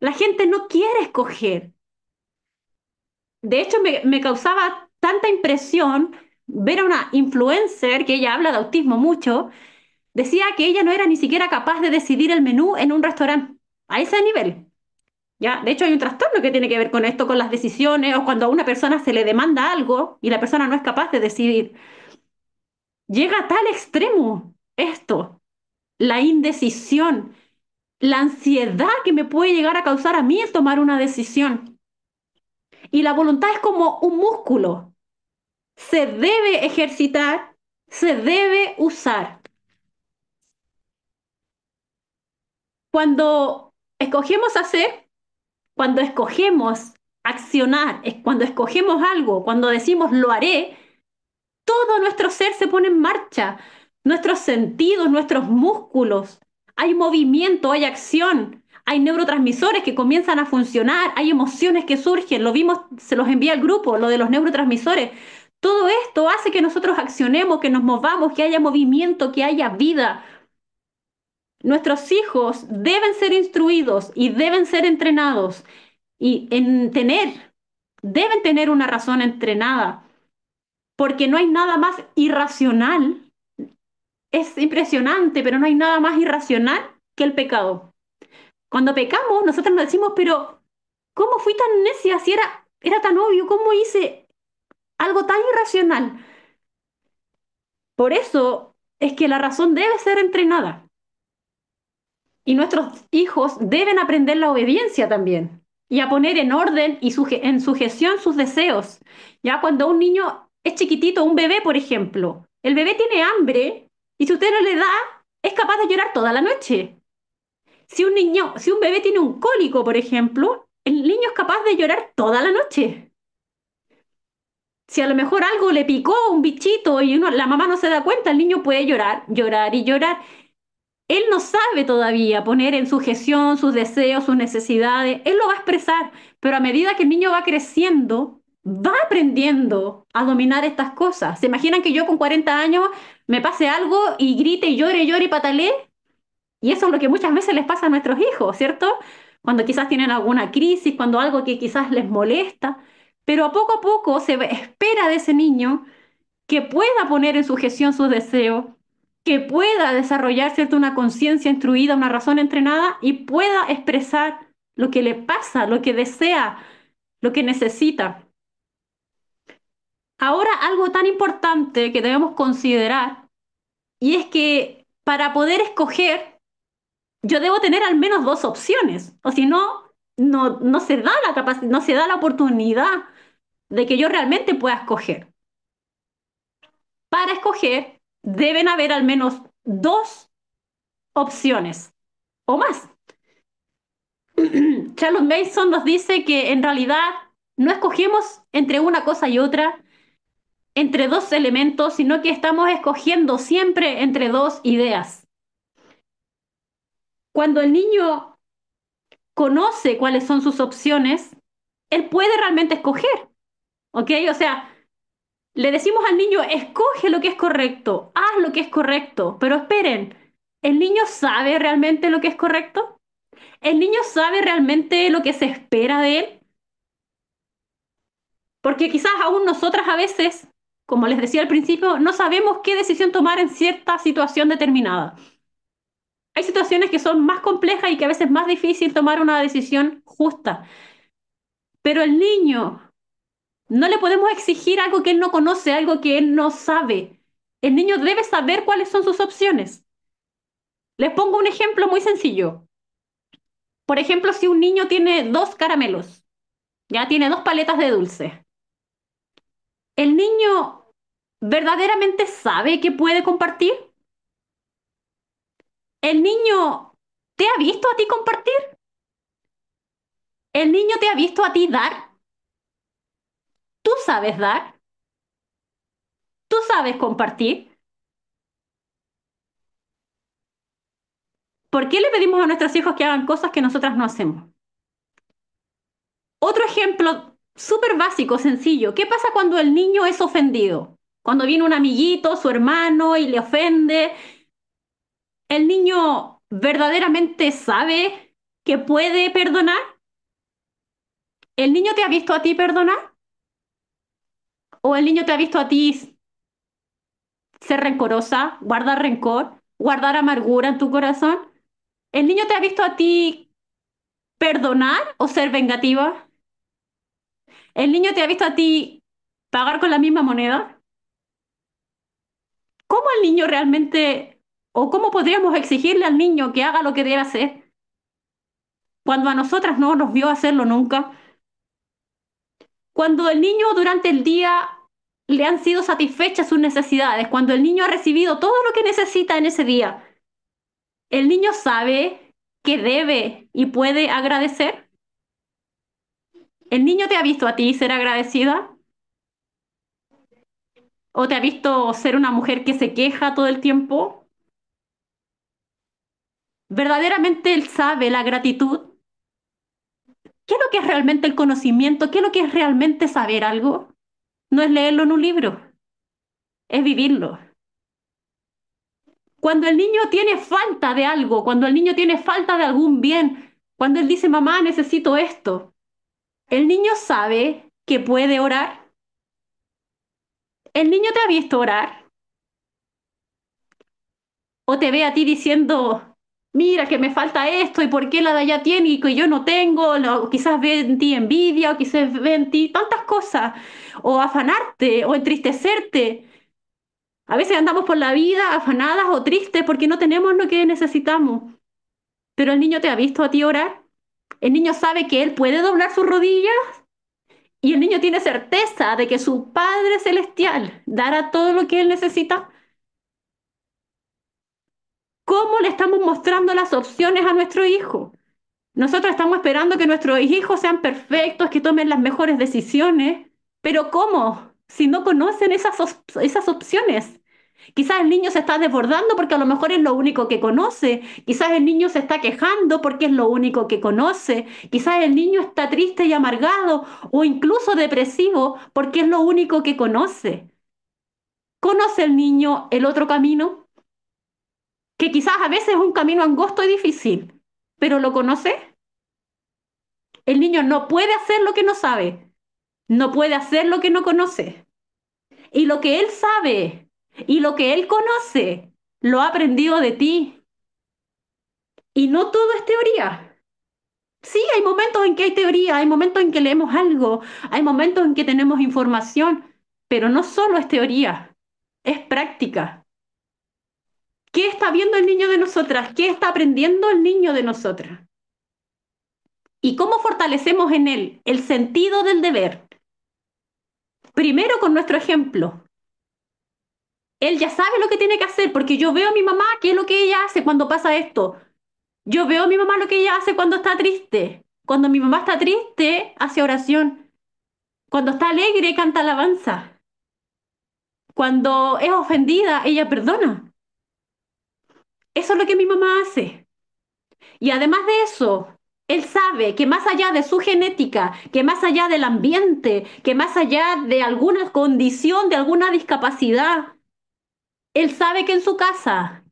Speaker 2: La gente no quiere escoger. De hecho, me, me causaba tanta impresión ver a una influencer, que ella habla de autismo mucho, decía que ella no era ni siquiera capaz de decidir el menú en un restaurante, a ese nivel. De hecho, hay un trastorno que tiene que ver con esto, con las decisiones, o cuando a una persona se le demanda algo y la persona no es capaz de decidir. Llega a tal extremo esto, la indecisión, la ansiedad que me puede llegar a causar a mí es tomar una decisión. Y la voluntad es como un músculo. Se debe ejercitar, se debe usar. Cuando escogemos hacer, cuando escogemos accionar, es cuando escogemos algo, cuando decimos lo haré, todo nuestro ser se pone en marcha, nuestros sentidos, nuestros músculos, hay movimiento, hay acción, hay neurotransmisores que comienzan a funcionar, hay emociones que surgen, lo vimos, se los envía el grupo, lo de los neurotransmisores. Todo esto hace que nosotros accionemos, que nos movamos, que haya movimiento, que haya vida. Nuestros hijos deben ser instruidos y deben ser entrenados y en tener, deben tener una razón entrenada, porque no hay nada más irracional. Es impresionante, pero no hay nada más irracional que el pecado. Cuando pecamos, nosotros nos decimos, pero ¿cómo fui tan necia si era, era tan obvio? ¿Cómo hice algo tan irracional? Por eso es que la razón debe ser entrenada. Y nuestros hijos deben aprender la obediencia también y a poner en orden y en sujeción sus deseos. Ya cuando un niño es chiquitito, un bebé, por
Speaker 1: ejemplo,
Speaker 2: el bebé tiene hambre y si usted no le da, es capaz de llorar toda la noche. Si un niño, si un bebé tiene un cólico, por ejemplo, el niño es capaz de llorar toda la noche. Si a lo mejor algo le picó un bichito y la mamá no se da cuenta, el niño puede llorar, llorar y llorar. Él no sabe todavía poner en sujeción sus deseos, sus necesidades. Él lo va a expresar, pero a medida que el niño va creciendo, va aprendiendo a dominar estas cosas. ¿Se imaginan que yo con 40 años me pase algo y grite, y llore, llore y patale? Y eso es lo que muchas veces les pasa a nuestros hijos, ¿cierto? Cuando quizás tienen alguna crisis, cuando algo que quizás les molesta. Pero a poco a poco se espera de ese niño que pueda poner en sujeción sus deseos, que pueda desarrollar una conciencia instruida, una razón entrenada y pueda expresar lo que le pasa, lo que desea, lo que necesita. Ahora, algo tan importante que debemos considerar, y es que para poder escoger, yo debo tener al menos dos opciones, o si no, no, no se da la no se da la oportunidad de que yo realmente pueda escoger. Para escoger, deben haber al menos dos opciones o más. Charles Mason nos dice que en realidad no escogemos entre una cosa y otra, entre dos elementos, sino que estamos escogiendo siempre entre dos ideas. Cuando el niño conoce cuáles son sus opciones, él puede realmente escoger. ¿Ok? O sea, le decimos al niño, escoge lo que es correcto, haz lo que es correcto, pero esperen, ¿el niño sabe realmente lo que es correcto? ¿El niño sabe realmente lo que se espera de él? Porque quizás aún nosotras a veces, como les decía al principio, no sabemos qué decisión tomar en cierta situación determinada. Hay situaciones que son más complejas y que a veces es más difícil tomar una decisión justa. Pero el niño no le podemos exigir algo que él no conoce, algo que él no sabe. El niño debe saber cuáles son sus opciones. Les pongo un ejemplo muy sencillo. Por ejemplo, si un niño tiene dos caramelos, ya tiene dos paletas de dulce, ¿el niño verdaderamente sabe que puede compartir? ¿El niño te ha visto a ti compartir? ¿El niño te ha visto a ti dar? Tú sabes dar, tú sabes compartir. ¿Por qué le pedimos a nuestros hijos que hagan cosas que nosotras no hacemos? Otro ejemplo súper básico, sencillo. ¿Qué pasa cuando el niño es ofendido? Cuando viene un amiguito, su hermano, y le ofende. ¿El niño verdaderamente sabe que puede perdonar? ¿El niño te ha visto a ti perdonar? O el niño te ha visto a ti ser rencorosa, guardar rencor, guardar amargura en tu corazón. El niño te ha visto a ti perdonar o ser vengativa. El niño te ha visto a ti pagar con la misma moneda. ¿Cómo el niño realmente, o cómo podríamos exigirle al niño que haga lo que debe hacer? Cuando a nosotras no nos vio hacerlo nunca, cuando el niño durante el día le han sido satisfechas sus necesidades, cuando el niño ha recibido todo lo que necesita en ese día, el niño sabe que debe y puede agradecer. ¿El niño te ha visto a ti ser agradecida? ¿O te ha visto ser una mujer que se queja todo el tiempo? Verdaderamente él sabe la gratitud ¿qué es lo que es realmente el conocimiento? ¿Qué es lo que es realmente saber algo? No es leerlo en un libro, es vivirlo. Cuando el niño tiene falta de algo, cuando el niño tiene falta de algún bien, cuando él dice, mamá, necesito esto, el niño sabe que puede orar. El niño te ha visto orar. O te ve a ti diciendo, mira que me falta esto y por qué la de allá tiene y que yo no tengo, o quizás ve ti envidia o quizás ve ti tantas cosas, o afanarte o entristecerte. A veces andamos por la vida afanadas o tristes porque no tenemos lo que necesitamos. Pero el niño te ha visto a ti orar, el niño sabe que él puede doblar sus rodillas y el niño tiene certeza de que su Padre Celestial dará todo lo que él necesita. ¿Cómo le estamos mostrando las opciones a nuestro hijo? Nosotros estamos esperando que nuestros hijos sean perfectos, que tomen las mejores decisiones, pero ¿cómo? Si no conocen esas, esas opciones. Quizás el niño se está desbordando porque a lo mejor es lo único que conoce. Quizás el niño se está quejando porque es lo único que conoce. Quizás el niño está triste y amargado o incluso depresivo porque es lo único que conoce. ¿Conoce el niño el otro camino? que quizás a veces es un camino angosto y difícil, pero lo conoces. El niño no puede hacer lo que no sabe, no puede hacer lo que no conoce. Y lo que él sabe y lo que él conoce, lo ha aprendido de ti. Y no todo es teoría. Sí, hay momentos en que hay teoría, hay momentos en que leemos algo, hay momentos en que tenemos información, pero no solo es teoría, es práctica. ¿Qué está viendo el niño de nosotras? ¿Qué está aprendiendo el niño de nosotras? ¿Y cómo fortalecemos en él el sentido del deber? Primero con nuestro ejemplo. Él ya sabe lo que tiene que hacer porque yo veo a mi mamá qué es lo que ella hace cuando pasa esto. Yo veo a mi mamá lo que ella hace cuando está triste. Cuando mi mamá está triste, hace oración. Cuando está alegre, canta alabanza. Cuando es ofendida, ella perdona. Eso es lo que mi mamá hace. Y además de eso, él sabe que más allá de su genética, que más allá del ambiente, que más allá de alguna condición, de alguna discapacidad, él sabe que en su casa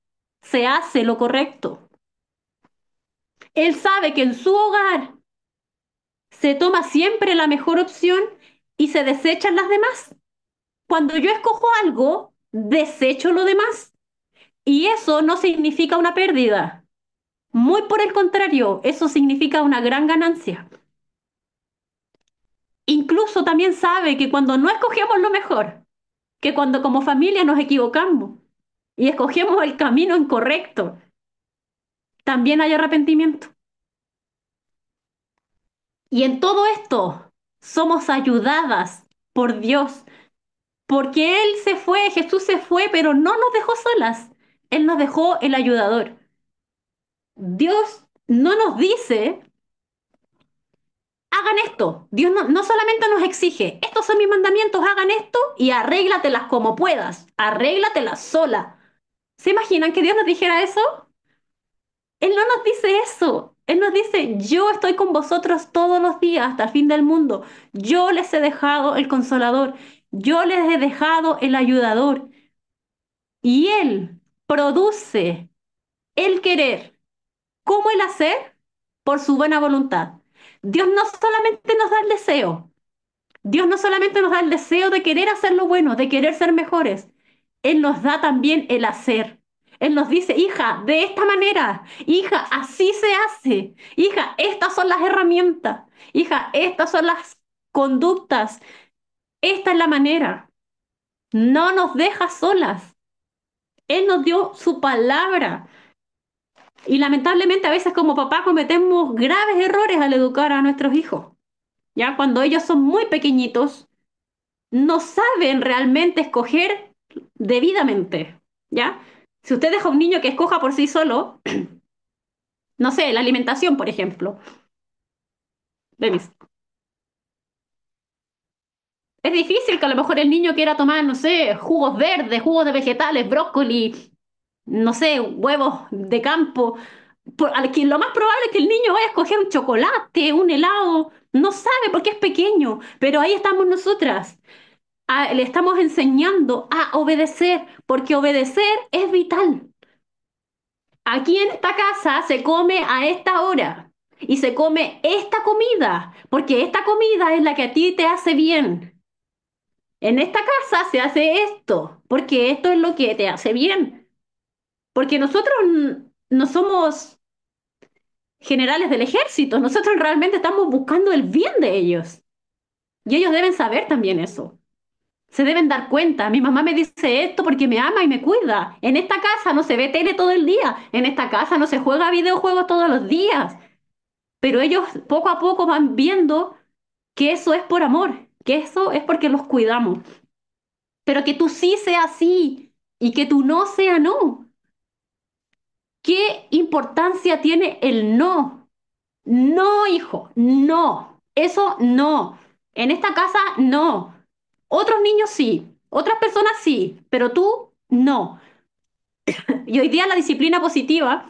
Speaker 2: se hace lo correcto. Él sabe que en su hogar se toma siempre la mejor opción y se desechan las demás. Cuando yo escojo algo, desecho lo demás. Y eso no significa una pérdida. Muy por el contrario, eso significa una gran ganancia. Incluso también sabe que cuando no escogemos lo mejor, que cuando como familia nos equivocamos y escogemos el camino incorrecto, también hay arrepentimiento. Y en todo esto somos ayudadas por Dios, porque Él se fue, Jesús se fue, pero no nos dejó solas. Él nos dejó el ayudador. Dios no nos dice, hagan esto. Dios no, solamente nos exige, estos son mis mandamientos, hagan esto y arréglatelas como puedas, arréglatelas sola. ¿Se imaginan que Dios nos dijera eso? Él no nos dice eso. Él nos dice, yo estoy con vosotros todos los días hasta el fin del mundo. Yo les he dejado el consolador. Yo les he dejado el ayudador. Y Él produce el querer como el hacer por su buena voluntad. Dios no solamente nos da el deseo, Dios no solamente nos da el deseo de querer hacer lo bueno, de querer ser mejores, Él nos da también el hacer. Él nos dice, hija, de esta manera, hija, así se hace, hija, estas son las herramientas, hija, estas son las conductas, esta es la manera. No nos deja solas. Él nos dio su palabra. Y lamentablemente a veces como papá cometemos graves errores al educar a nuestros hijos. Ya cuando ellos son muy pequeñitos, no saben realmente escoger debidamente. ¿Ya? Si usted deja a un niño que escoja por sí solo, no sé, la alimentación, por ejemplo. Demis. Es difícil que a lo mejor el niño quiera tomar, no sé, jugos verdes, jugos de vegetales, brócoli, no sé, huevos de campo. lo más probable es que el niño vaya a escoger un chocolate, un helado, no sabe porque es pequeño, pero ahí estamos nosotras. Ah, le estamos enseñando a obedecer, porque obedecer es vital. Aquí en esta casa se come a esta hora y se come esta comida, porque esta comida es la que a ti te hace bien. En esta casa se hace esto, porque esto es lo que te hace bien. Porque nosotros no somos generales del ejército, nosotros realmente estamos buscando el bien de ellos. Y ellos deben saber también eso. Se deben dar cuenta. Mi mamá me dice esto porque me ama y me cuida. En esta casa no se ve tele todo el día. En esta casa no se juega videojuegos todos los días. Pero ellos poco a poco van viendo que eso es por amor que eso es porque los cuidamos. Pero que tú sí sea sí y que tú no sea no. ¿Qué importancia tiene el no? No, hijo, no. Eso no. En esta casa no. Otros niños sí, otras personas sí, pero tú no. y hoy día la disciplina positiva,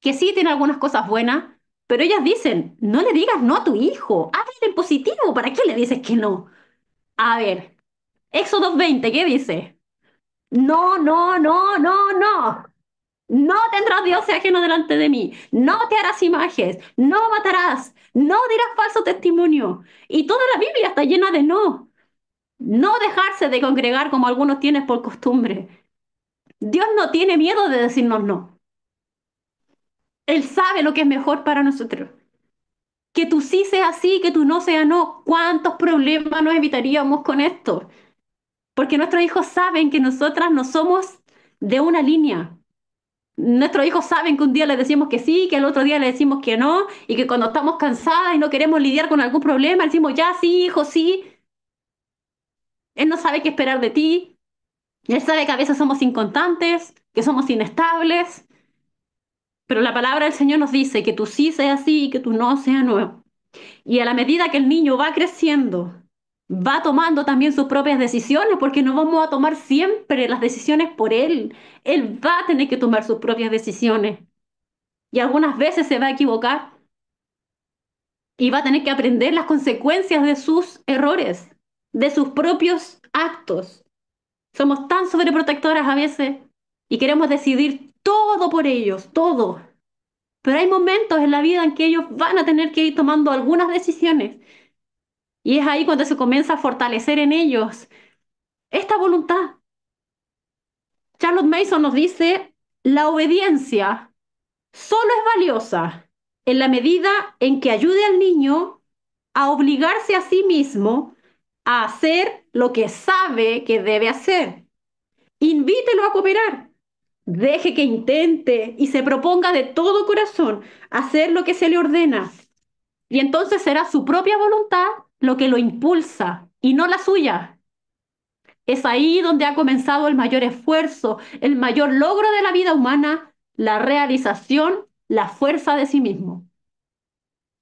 Speaker 2: que sí tiene algunas cosas buenas, pero ellas dicen, no le digas no a tu hijo, háblale ah, en positivo, ¿para qué le dices que no? A ver, Éxodo 20, ¿qué dice? No, no, no, no, no. No tendrás dioses ajenos delante de mí. No te harás imágenes. No matarás. No dirás falso testimonio. Y toda la Biblia está llena de no. No dejarse de congregar como algunos tienen por costumbre. Dios no tiene miedo de decirnos no. Él sabe lo que es mejor para nosotros. Que tú sí sea así, que tú no sea no. ¿Cuántos problemas nos evitaríamos con esto? Porque nuestros hijos saben que nosotras no somos de una línea. Nuestros hijos saben que un día les decimos que sí, que el otro día les decimos que no, y que cuando estamos cansadas y no queremos lidiar con algún problema, decimos ya sí, hijo, sí. Él no sabe qué esperar de ti. Él sabe que a veces somos inconstantes, que somos inestables, pero la palabra del Señor nos dice que tu sí sea sí y que tu no sea no. Y a la medida que el niño va creciendo, va tomando también sus propias decisiones, porque no vamos a tomar siempre las decisiones por él. Él va a tener que tomar sus propias decisiones. Y algunas veces se va a equivocar. Y va a tener que aprender las consecuencias de sus errores, de sus propios actos. Somos tan sobreprotectoras a veces y queremos decidir todo por ellos, todo. Pero hay momentos en la vida en que ellos van a tener que ir tomando algunas decisiones. Y es ahí cuando se comienza a fortalecer en ellos esta voluntad. Charlotte Mason nos dice, la obediencia solo es valiosa en la medida en que ayude al niño a obligarse a sí mismo a hacer lo que sabe que debe hacer. Invítelo a cooperar Deje que intente y se proponga de todo corazón hacer lo que se le ordena. Y entonces será su propia voluntad lo que lo impulsa y no la suya. Es ahí donde ha comenzado el mayor esfuerzo, el mayor logro de la vida humana, la realización, la fuerza de sí mismo.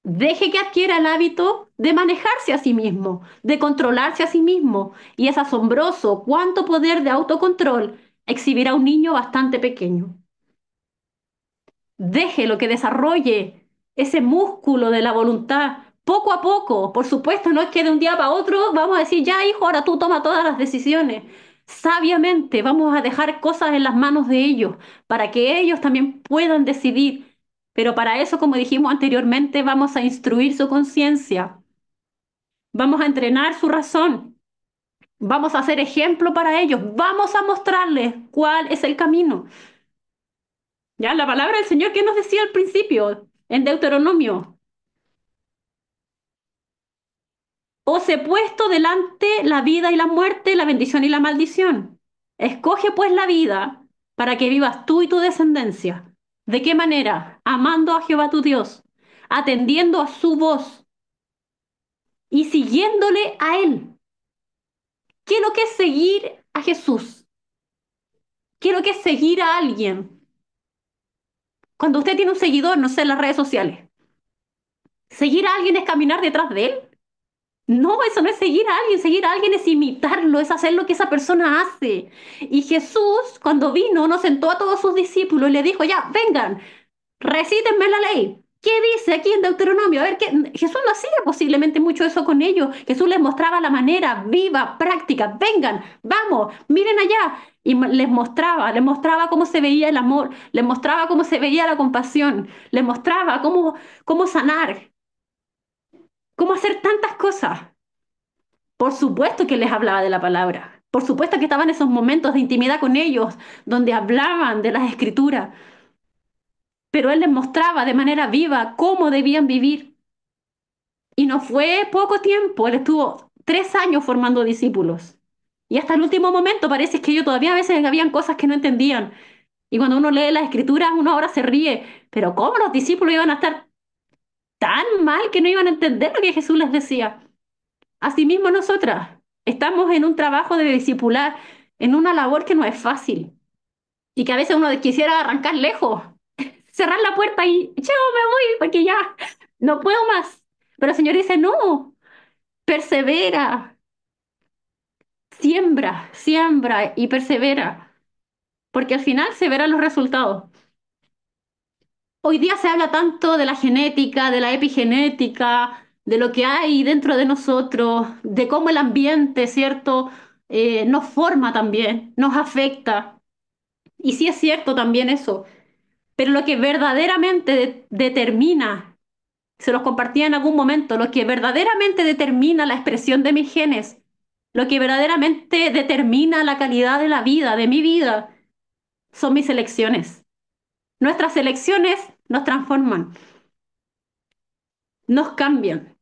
Speaker 2: Deje que adquiera el hábito de manejarse a sí mismo, de controlarse a sí mismo. Y es asombroso cuánto poder de autocontrol exhibirá un niño bastante pequeño. Deje lo que desarrolle ese músculo de la voluntad poco a poco. Por supuesto, no es que de un día para otro vamos a decir, ya hijo, ahora tú toma todas las decisiones. Sabiamente vamos a dejar cosas en las manos de ellos para que ellos también puedan decidir. Pero para eso, como dijimos anteriormente, vamos a instruir su conciencia. Vamos a entrenar su razón Vamos a ser ejemplo para ellos. Vamos a mostrarles cuál es el camino. Ya, la palabra del Señor que nos decía al principio en Deuteronomio. Os he puesto delante la vida y la muerte, la bendición y la maldición. Escoge pues la vida para que vivas tú y tu descendencia. ¿De qué manera? Amando a Jehová tu Dios, atendiendo a su voz y siguiéndole a Él Quiero que es seguir a Jesús? Quiero que es seguir a alguien? Cuando usted tiene un seguidor, no sé, en las redes sociales, ¿seguir a alguien es caminar detrás de él? No, eso no es seguir a alguien, seguir a alguien es imitarlo, es hacer lo que esa persona hace. Y Jesús, cuando vino, nos sentó a todos sus discípulos y le dijo, ya, vengan, recítenme la ley, ¿Qué dice aquí en Deuteronomio? A ver, ¿qué? Jesús no hacía posiblemente mucho eso con ellos. Jesús les mostraba la manera viva, práctica. Vengan, vamos, miren allá. Y les mostraba, les mostraba cómo se veía el amor, les mostraba cómo se veía la compasión, les mostraba cómo, cómo sanar, cómo hacer tantas cosas. Por supuesto que les hablaba de la palabra. Por supuesto que estaban esos momentos de intimidad con ellos, donde hablaban de las escrituras, pero él les mostraba de manera viva cómo debían vivir. Y no fue poco tiempo, él estuvo tres años formando discípulos. Y hasta el último momento parece que ellos todavía a veces habían cosas que no entendían. Y cuando uno lee las escrituras, uno ahora se ríe. Pero ¿cómo los discípulos iban a estar tan mal que no iban a entender lo que Jesús les decía? Asimismo nosotras estamos en un trabajo de discipular, en una labor que no es fácil y que a veces uno quisiera arrancar lejos, cerrar la puerta y chao, me voy, porque ya no puedo más. Pero el Señor dice, no, persevera, siembra, siembra y persevera, porque al final se verán los resultados. Hoy día se habla tanto de la genética, de la epigenética, de lo que hay dentro de nosotros, de cómo el ambiente, ¿cierto?, eh, nos forma también, nos afecta. Y sí es cierto también eso, pero lo que verdaderamente determina, se los compartía en algún momento, lo que verdaderamente determina la expresión de mis genes, lo que verdaderamente determina la calidad de la vida, de mi vida, son mis elecciones. Nuestras elecciones nos transforman, nos cambian.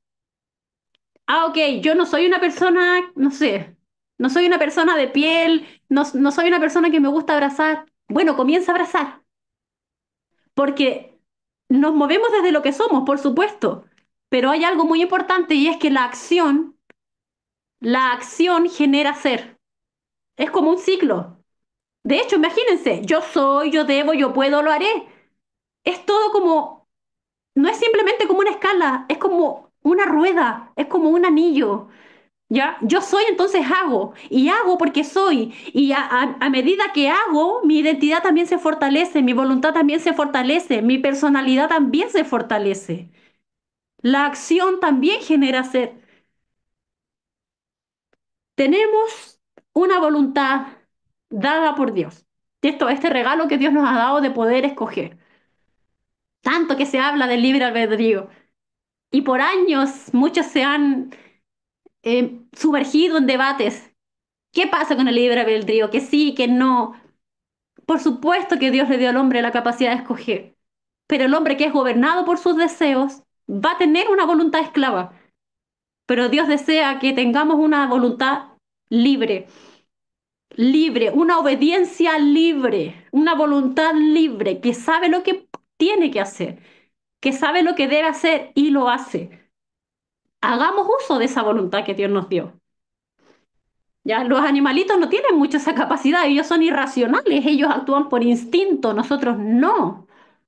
Speaker 2: Ah, ok, yo no soy una persona, no sé, no soy una persona de piel, no soy una persona que me gusta abrazar. Bueno, comienza a abrazar porque nos movemos desde lo que somos, por supuesto, pero hay algo muy importante y es que la acción, la acción genera ser. Es como un ciclo. De hecho, imagínense, yo soy, yo debo, yo puedo, lo haré. Es todo como, no es simplemente como una escala, es como una rueda, es como un anillo. Yo soy, entonces hago, y hago porque soy, y a, medida que hago, mi identidad también se fortalece, mi voluntad también se fortalece, mi personalidad también se fortalece. La acción también genera ser. Tenemos una voluntad dada por Dios. Esto, este regalo que Dios nos ha dado de poder escoger. Tanto que se habla del libre albedrío. Y por años muchos se han eh, sumergido en debates. ¿Qué pasa con el libre albedrío? Que sí, que no. Por supuesto que Dios le dio al hombre la capacidad de escoger, pero el hombre que es gobernado por sus deseos va a tener una voluntad esclava. Pero Dios desea que tengamos una voluntad libre, libre, una obediencia libre, una voluntad libre que sabe lo que tiene que hacer, que sabe lo que debe hacer y lo hace hagamos uso de esa voluntad que Dios nos dio. Ya los animalitos no tienen mucha esa capacidad, ellos son irracionales, ellos actúan por instinto, nosotros no.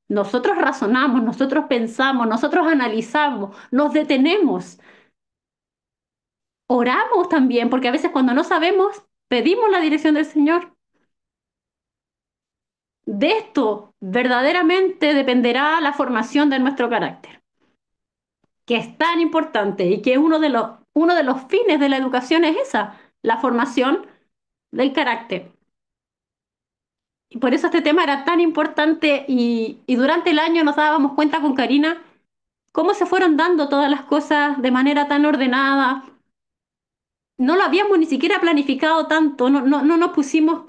Speaker 2: Nosotros razonamos, nosotros pensamos, nosotros analizamos, nos detenemos. Oramos también, porque a veces cuando no sabemos, pedimos la dirección del Señor. De esto verdaderamente dependerá la formación de nuestro carácter que es tan importante y que uno de los, uno de los fines de la educación es esa, la formación del carácter. Y por eso este tema era tan importante y, durante el año nos dábamos cuenta con Karina cómo se fueron dando todas las cosas de manera tan ordenada. No lo habíamos ni siquiera planificado tanto, no, no, no nos pusimos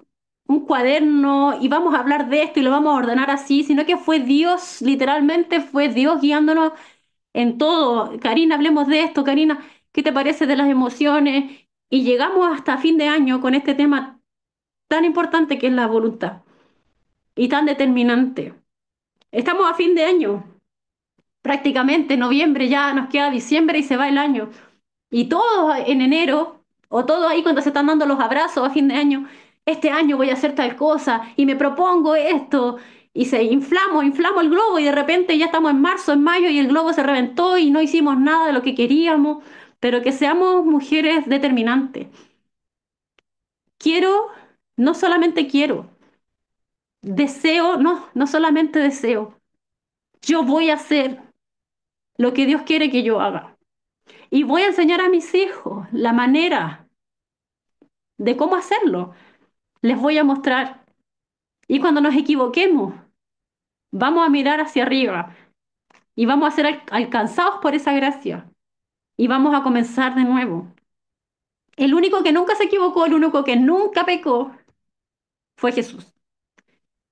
Speaker 2: un cuaderno y vamos a hablar de esto y lo vamos a ordenar así, sino que fue Dios, literalmente fue Dios guiándonos en todo. Karina, hablemos de esto, Karina, ¿qué te parece de las emociones? Y llegamos hasta fin de año con este tema tan importante que es la voluntad y tan determinante. Estamos a fin de año, prácticamente noviembre ya nos queda diciembre y se va el año. Y todos en enero, o todos ahí cuando se están dando los abrazos a fin de año, este año voy a hacer tal cosa y me propongo esto y se inflamos, inflamos el globo y de repente ya estamos en marzo, en mayo y el globo se reventó y no hicimos nada de lo que queríamos, pero que seamos mujeres determinantes. Quiero, no solamente quiero, deseo, no, no solamente deseo, yo voy a hacer lo que Dios quiere que yo haga. Y voy a enseñar a mis hijos la manera de cómo hacerlo. Les voy a mostrar y cuando nos equivoquemos, vamos a mirar hacia arriba y vamos a ser alcanzados por esa gracia y vamos a comenzar de nuevo. El único que nunca se equivocó, el único que nunca pecó fue Jesús.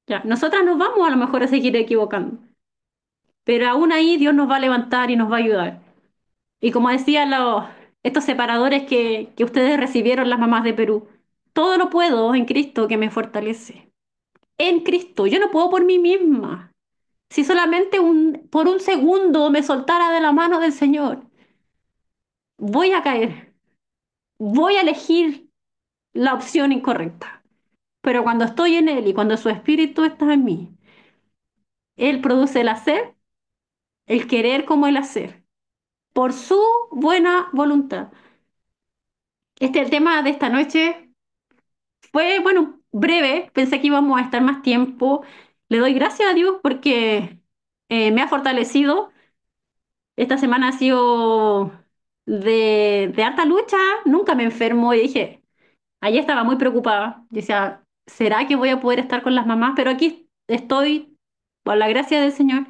Speaker 2: Ya, nosotras nos vamos a lo mejor a seguir equivocando, pero aún ahí Dios nos va a levantar y nos va a ayudar. Y como decían los, estos separadores que, que ustedes recibieron las mamás de Perú, todo lo puedo en Cristo que me fortalece en Cristo. Yo no puedo por mí misma. Si solamente un, por un segundo me soltara de la mano del Señor, voy a caer. Voy a elegir la opción incorrecta. Pero cuando estoy en Él y cuando su Espíritu está en mí, Él produce el hacer, el querer como el hacer, por su buena voluntad. Este el tema de esta noche fue, bueno, breve, pensé que íbamos a estar más tiempo. Le doy gracias a Dios porque eh, me ha fortalecido. Esta semana ha sido de, alta harta lucha, nunca me enfermo y dije, ayer estaba muy preocupada. decía, ¿será que voy a poder estar con las mamás? Pero aquí estoy, por la gracia del Señor,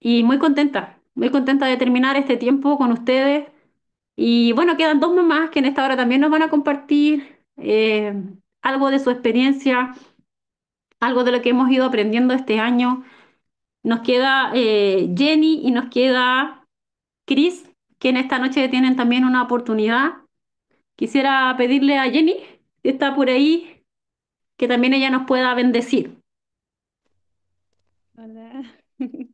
Speaker 2: y muy contenta, muy contenta de terminar este tiempo con ustedes. Y bueno, quedan dos mamás que en esta hora también nos van a compartir. eh, algo de su experiencia, algo de lo que hemos ido aprendiendo este año. Nos queda eh, Jenny y nos queda Chris, en esta noche tienen también una oportunidad. Quisiera pedirle a Jenny, que está por ahí,
Speaker 5: que también ella nos pueda bendecir. Hola.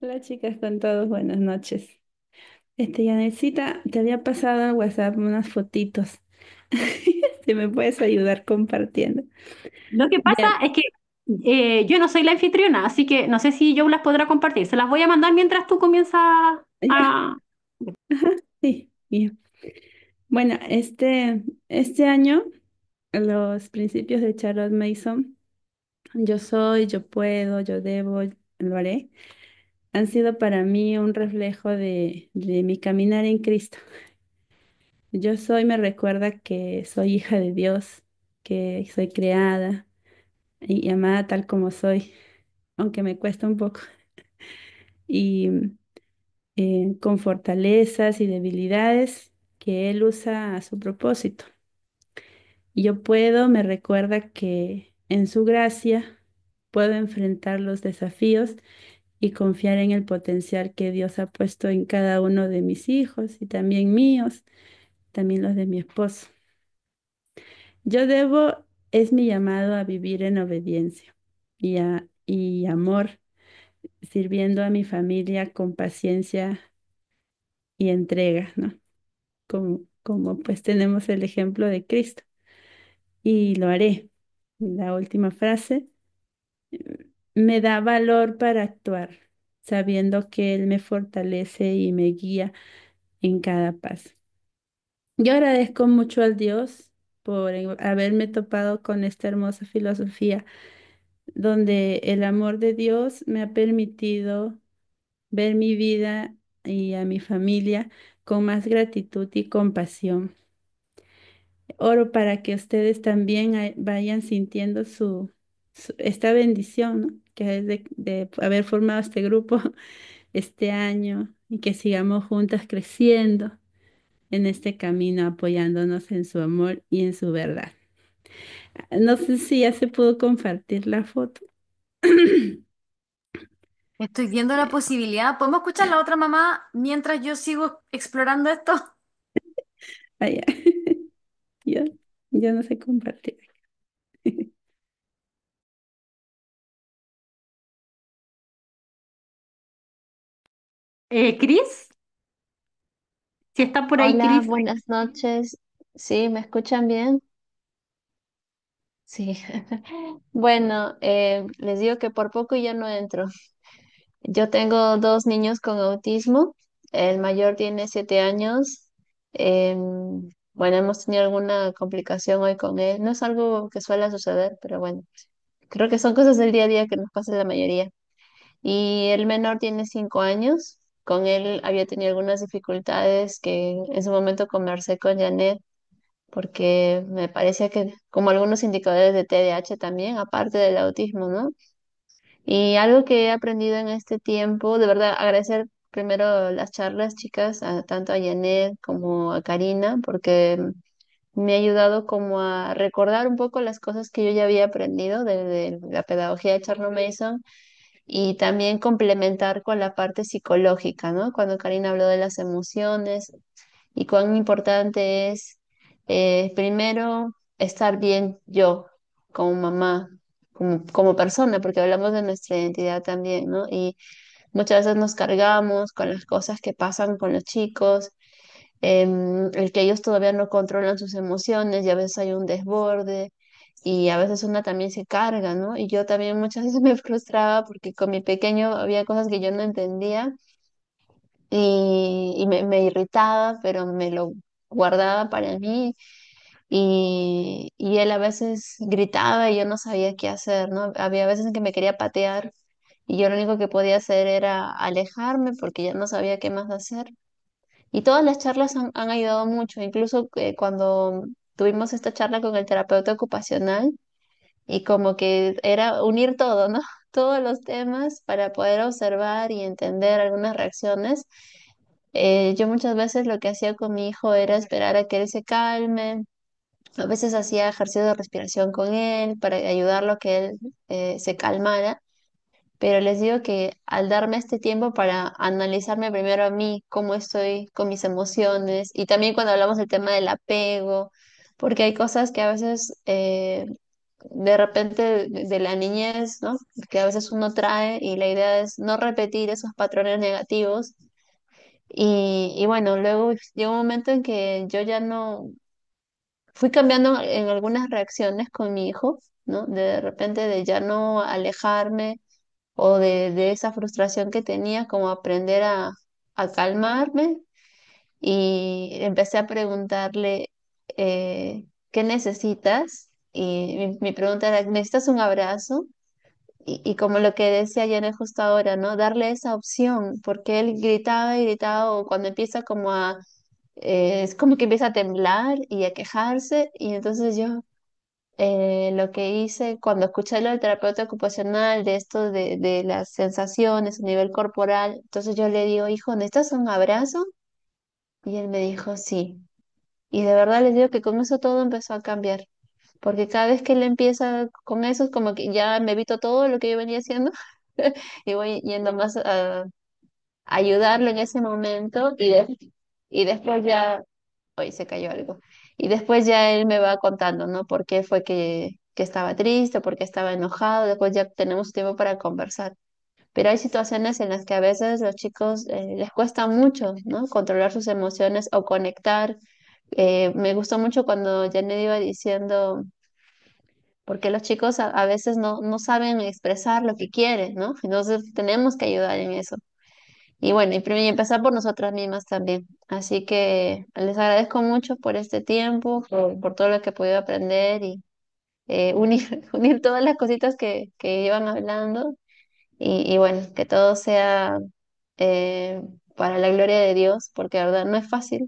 Speaker 5: Hola chicas, con todos, buenas noches. Este, Janelcita, te había pasado en WhatsApp unas fotitos si me puedes ayudar compartiendo. Lo que pasa es que eh, yo no soy la anfitriona, así que no sé si yo
Speaker 2: las podrá compartir. Se las voy a mandar mientras tú comienzas
Speaker 5: a... sí, Bueno, este, este año, los principios de Charlotte Mason, yo soy, yo puedo, yo debo, lo haré, han sido para mí un reflejo de, de mi caminar en Cristo. Yo soy me recuerda que soy hija de Dios, que soy creada y amada tal como soy, aunque me cuesta un poco. Y eh, con fortalezas y debilidades que Él usa a su propósito. Yo puedo me recuerda que en su gracia puedo enfrentar los desafíos y confiar en el potencial que Dios ha puesto en cada uno de mis hijos y también míos también los de mi esposo. Yo debo, es mi llamado a vivir en obediencia y, y amor, sirviendo a mi familia con paciencia y entrega, ¿no? Como, como pues tenemos el ejemplo de Cristo. Y lo haré. La última frase mm, me da valor para actuar, sabiendo que Él me fortalece y me guía en cada paso. Yo agradezco mucho al Dios por e, haberme topado con esta hermosa filosofía, donde el amor de Dios me ha permitido ver mi vida y a mi familia con más gratitud y compasión. Oro para que ustedes también vayan sintiendo su, esta bendición, que es de haber formado este grupo este año y que sigamos juntas creciendo en este camino apoyándonos en su amor y en su verdad. No sé si ya se pudo compartir la foto.
Speaker 1: Estoy viendo la posibilidad. ¿Podemos escuchar la otra mamá mientras yo sigo explorando esto?
Speaker 5: Ah, yo, no sé compartir.
Speaker 6: Eh, Cris, si está por ahí, Hola, buenas noches. Sí, ¿me escuchan bien? Sí. Bueno, eh, les digo que por poco ya no entro. Yo tengo dos niños con autismo. El mayor tiene siete años. Eh, bueno, hemos tenido alguna complicación hoy con él. No es algo que suele suceder, pero bueno, creo que son cosas del día a día que nos pasa la mayoría. Y el menor tiene cinco años. Con él había tenido algunas dificultades que en su momento conversé con Janet porque me parecía que como algunos indicadores de TDAH también, aparte del autismo, ¿no? Y algo que he aprendido en este tiempo, de verdad agradecer primero las charlas, chicas, tanto a Janet como a Karina, porque me ha ayudado como a recordar un poco las cosas que yo ya había aprendido desde la pedagogía de Charles Mason y también complementar con la parte psicológica, ¿no? Cuando Karina habló de las emociones y cuán importante es, eh, primero, estar bien yo como mamá, como, persona, porque hablamos de nuestra identidad también, ¿no? Y muchas veces nos cargamos con las cosas que pasan con los chicos, em, el que ellos todavía no controlan sus emociones y a veces hay un desborde y a veces una también se carga, ¿no? Y yo también muchas veces me frustraba porque con mi pequeño había cosas que yo no entendía y, me, irritaba, pero me lo guardaba para mí y, y él a veces gritaba y yo no sabía qué hacer, ¿no? Había veces en que me quería patear y yo lo único que podía hacer era alejarme porque ya no sabía qué más hacer. Y todas las charlas han, ayudado mucho, incluso eh, cuando tuvimos esta charla con el terapeuta ocupacional y como que era unir todo, ¿no? Todos los temas para poder observar y entender algunas reacciones. Eh, yo muchas veces lo que hacía con mi hijo era esperar a que él se calme. A veces hacía ejercicio de respiración con él para ayudarlo a que él eh, se calmara. Pero les digo que al darme este tiempo para analizarme primero a mí, cómo estoy con mis emociones, y también cuando hablamos del tema del apego, porque hay cosas que a veces eh, de repente de, la niñez, ¿no? Que a veces uno trae y la idea es no repetir esos patrones negativos. Y, bueno, luego llegó un momento en que yo ya no fui cambiando en algunas reacciones con mi hijo, ¿no? De repente de ya no alejarme o de, esa frustración que tenía, como aprender a, a calmarme y empecé a preguntarle eh, ¿qué necesitas? Y mi, pregunta era, ¿necesitas un abrazo? Y, y como lo que decía Janet justo ahora, ¿no? Darle esa opción, porque él gritaba y gritaba, o cuando empieza como a, eh, es como que empieza a temblar y a quejarse, y entonces yo eh, lo que hice cuando escuché lo del terapeuta ocupacional, de esto de, de las sensaciones a nivel corporal, entonces yo le digo, hijo, ¿necesitas un abrazo? Y él me dijo, sí. Y de verdad les digo que con eso todo empezó a cambiar, porque cada vez que él empieza con eso es como que ya me evito todo lo que yo venía haciendo y voy yendo más a, ayudarlo en ese momento y, y después ya, hoy se cayó algo, y después ya él me va contando, ¿no? ¿Por qué fue que, que estaba triste, por qué estaba enojado? Después ya tenemos tiempo para conversar pero hay situaciones en las que a veces los chicos eh, les cuesta mucho, ¿no? Controlar sus emociones o conectar eh, me gustó mucho cuando Janet iba diciendo, porque los chicos a, veces no, no saben expresar lo que quieren, ¿no? Entonces tenemos que ayudar en eso. Y bueno, y, primero, empezar por nosotras mismas también. Así que les agradezco mucho por este tiempo, oh. por, todo lo que he podido aprender y eh, unir, todas las cositas que, que iban hablando. Y, y bueno, que todo sea eh, para la gloria de Dios, porque la verdad no es fácil,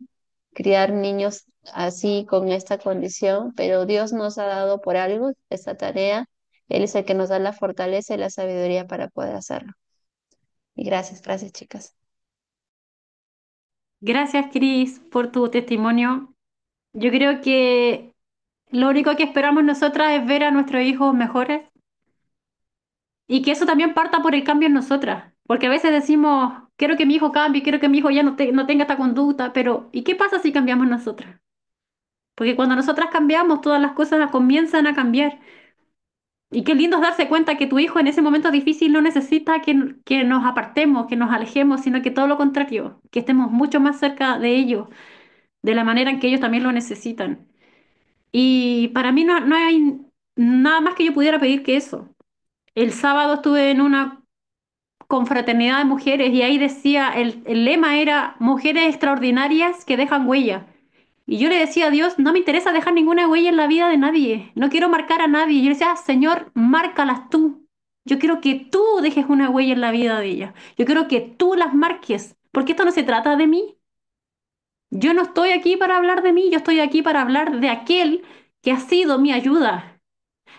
Speaker 6: criar niños así con esta condición, pero Dios nos ha dado por algo esta tarea. Él es el que nos da la fortaleza y la sabiduría para poder hacerlo. Y gracias, gracias chicas.
Speaker 2: Gracias, Cris, por tu testimonio. Yo creo que lo único que esperamos nosotras es ver a nuestros hijos mejores y que eso también parta por el cambio en nosotras, porque a veces decimos, quiero que mi hijo cambie, quiero que mi hijo ya no, tenga esta conducta, pero ¿y qué pasa si cambiamos nosotras? Porque cuando nosotras cambiamos, todas las cosas comienzan a cambiar. Y qué lindo es darse cuenta que tu hijo en ese momento difícil no necesita que, que nos apartemos, que nos alejemos, sino que todo lo contrario, que estemos mucho más cerca de ellos, de la manera en que ellos también lo necesitan. Y para mí no, no hay nada más que yo pudiera pedir que eso. El sábado estuve en una ...con fraternidad de mujeres y ahí decía, el, lema era mujeres extraordinarias que dejan huella. Y yo le decía a Dios, no me interesa dejar ninguna huella en la vida de nadie, no quiero marcar a nadie. yo le decía, ah, Señor, márcalas tú. Yo quiero que tú dejes una huella en la vida de ella Yo quiero que tú las marques, porque esto no se trata de mí. Yo no estoy aquí para hablar de mí, yo estoy aquí para hablar de aquel que ha sido mi ayuda,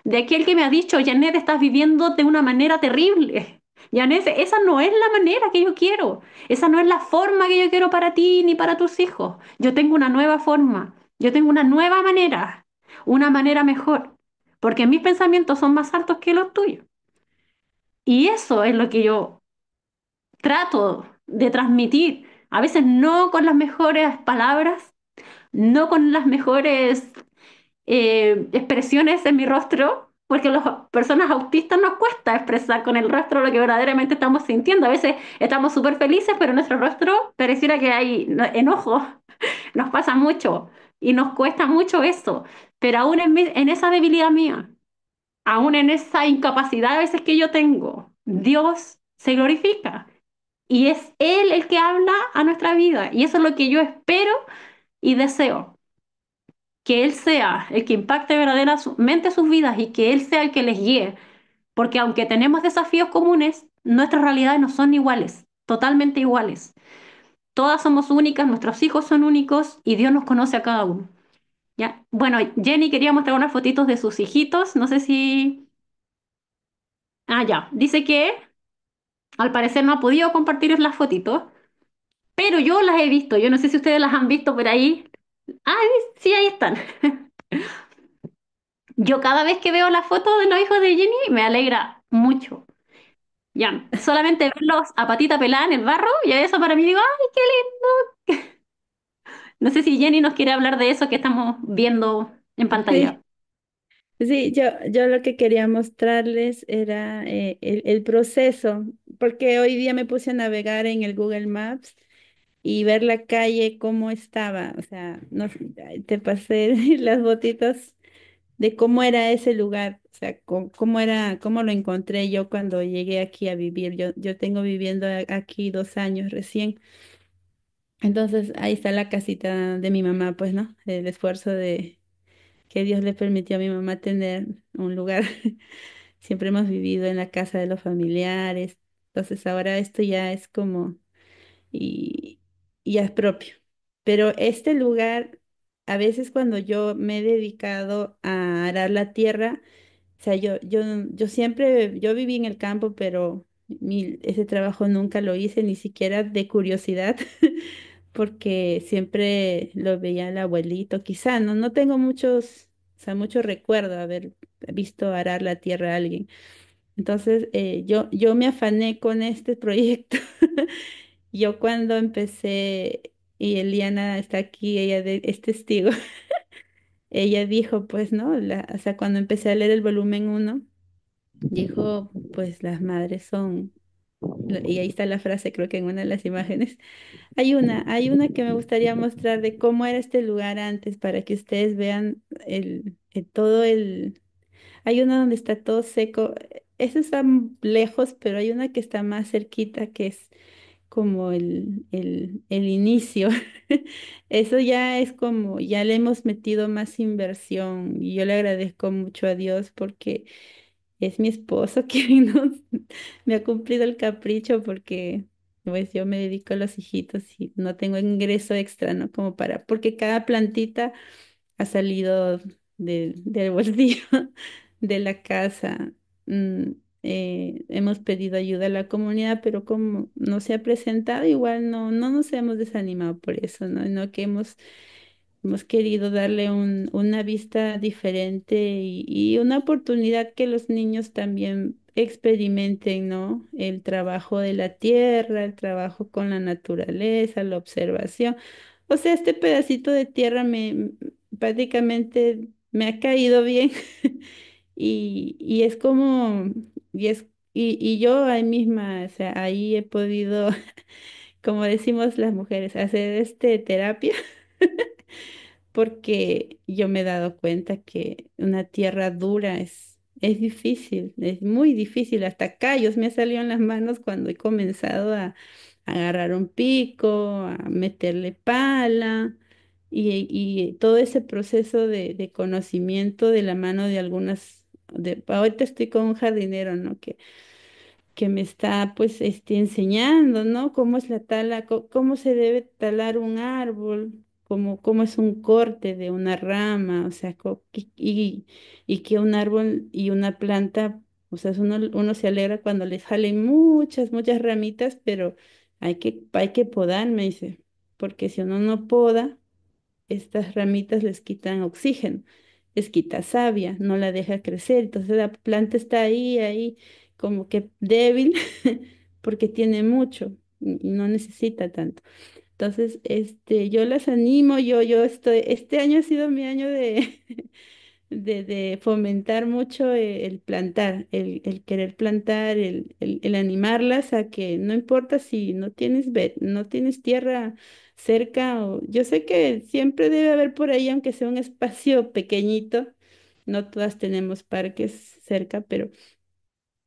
Speaker 2: de aquel que me ha dicho, Janet, estás viviendo de una manera terrible. Yanes, esa no es la manera que yo quiero, esa no es la forma que yo quiero para ti ni para tus hijos. Yo tengo una nueva forma, yo tengo una nueva manera, una manera mejor, porque mis pensamientos son más altos que los tuyos. Y eso es lo que yo trato de transmitir, a veces no con las mejores palabras, no con las mejores eh, expresiones en mi rostro, porque las personas autistas nos cuesta expresar con el rostro lo que verdaderamente estamos sintiendo. A veces estamos súper felices, pero nuestro rostro pareciera que hay enojo. Nos pasa mucho y nos cuesta mucho eso. Pero aún en, en esa debilidad mía, aún en esa incapacidad a veces que yo tengo, Dios se glorifica. Y es Él el que habla a nuestra vida. Y eso es lo que yo espero y deseo que Él sea el que impacte verdaderamente sus vidas y que Él sea el que les guíe. Porque aunque tenemos desafíos comunes, nuestras realidades no son iguales, totalmente iguales. Todas somos únicas, nuestros hijos son únicos y Dios nos conoce a cada uno. ¿Ya? Bueno, Jenny quería mostrar unas fotitos de sus hijitos, no sé si... Ah, ya, dice que al parecer no ha podido compartir las fotitos, pero yo las he visto, yo no sé si ustedes las han visto por ahí, Ah, sí, ahí están. Yo cada vez que veo la foto de los hijos de Jenny me alegra mucho. Ya, solamente verlos a patita pelada en el barro, y eso para mí digo, ¡ay, qué lindo! No sé si Jenny nos quiere hablar de eso que estamos viendo en pantalla.
Speaker 5: sí, yo, yo lo que quería mostrarles era eh, el, el proceso, porque hoy día me puse a navegar en el Google Maps y ver la calle cómo estaba, o sea, no, te pasé las botitas de cómo era ese lugar, o sea, cómo, era, cómo lo encontré yo cuando llegué aquí a vivir. Yo, yo tengo viviendo aquí dos años recién. Entonces, ahí está la casita de mi mamá, pues, ¿no? El esfuerzo de que Dios le permitió a mi mamá tener un lugar. Siempre hemos vivido en la casa de los familiares. Entonces, ahora esto ya es como, y y es propio. Pero este lugar, a veces cuando yo me he dedicado a arar la tierra, o sea, yo, yo, yo siempre, yo viví en el campo, pero mi, ese trabajo nunca lo hice, ni siquiera de curiosidad, porque siempre lo veía el abuelito, quizá, no, no tengo muchos, o sea, mucho recuerdo haber visto arar la tierra a alguien. Entonces, eh, yo, yo me afané con este proyecto Yo cuando empecé, y Eliana está aquí, ella es testigo, ella dijo, pues, ¿no? La- o sea, cuando empecé a leer el volumen 1, dijo, pues las madres son, y ahí está la frase, creo que en una de las imágenes. Hay una, hay una que me gustaría mostrar de cómo era este lugar antes para que ustedes vean el, eh, todo el... Hay una donde está todo seco. Eso está lejos, pero hay una que está más cerquita que es como el, el, el inicio. Eso ya es como, ya le hemos metido más inversión y yo le agradezco mucho a Dios porque es mi esposo quien me ha cumplido el capricho porque pues yo me dedico a los hijitos y no tengo ingreso extra, ¿no? Como para, porque cada plantita ha salido del bolsillo de la casa. Mm, eh, hemos pedido ayuda a la comunidad, pero como no se ha presentado, igual no, no nos hemos desanimado por eso, ¿no? no que hemos, hemos querido darle un, una vista diferente y, una oportunidad que los niños también experimenten, ¿no? El trabajo de la tierra, el trabajo con la naturaleza, la observación. O sea, este pedacito de tierra me prácticamente me ha caído bien y es como y, es, y, yo ahí misma, o sea, ahí he podido, como decimos las mujeres, hacer este terapia, porque yo me he dado cuenta que una tierra dura es, es difícil, es muy difícil, hasta callos me en las manos cuando he comenzado a, agarrar un pico, a meterle pala. Y, todo ese proceso de, de, conocimiento de la mano de algunas ahorita estoy con un jardinero, ¿no? Que, que me está pues este, enseñando, ¿no? Cómo es la tala, cómo se debe talar un árbol, cómo, cómo es un corte de una rama, o sea, y, y que un árbol y una planta, o sea, uno, se alegra cuando les salen muchas, muchas ramitas, pero hay que, hay que podar, me dice, porque si uno no poda, estas ramitas les quitan oxígeno es quita savia, no la deja crecer. Entonces la planta está ahí, ahí, como que débil, porque tiene mucho y no necesita tanto. Entonces, este, yo las animo, yo, yo estoy, este año ha sido mi año de, de, fomentar mucho e, el plantar, el, el querer plantar, el, el, animarlas a que no importa si no tienes, no tienes tierra cerca, o, yo sé que siempre debe haber por ahí, aunque sea un espacio pequeñito, no todas tenemos parques cerca, pero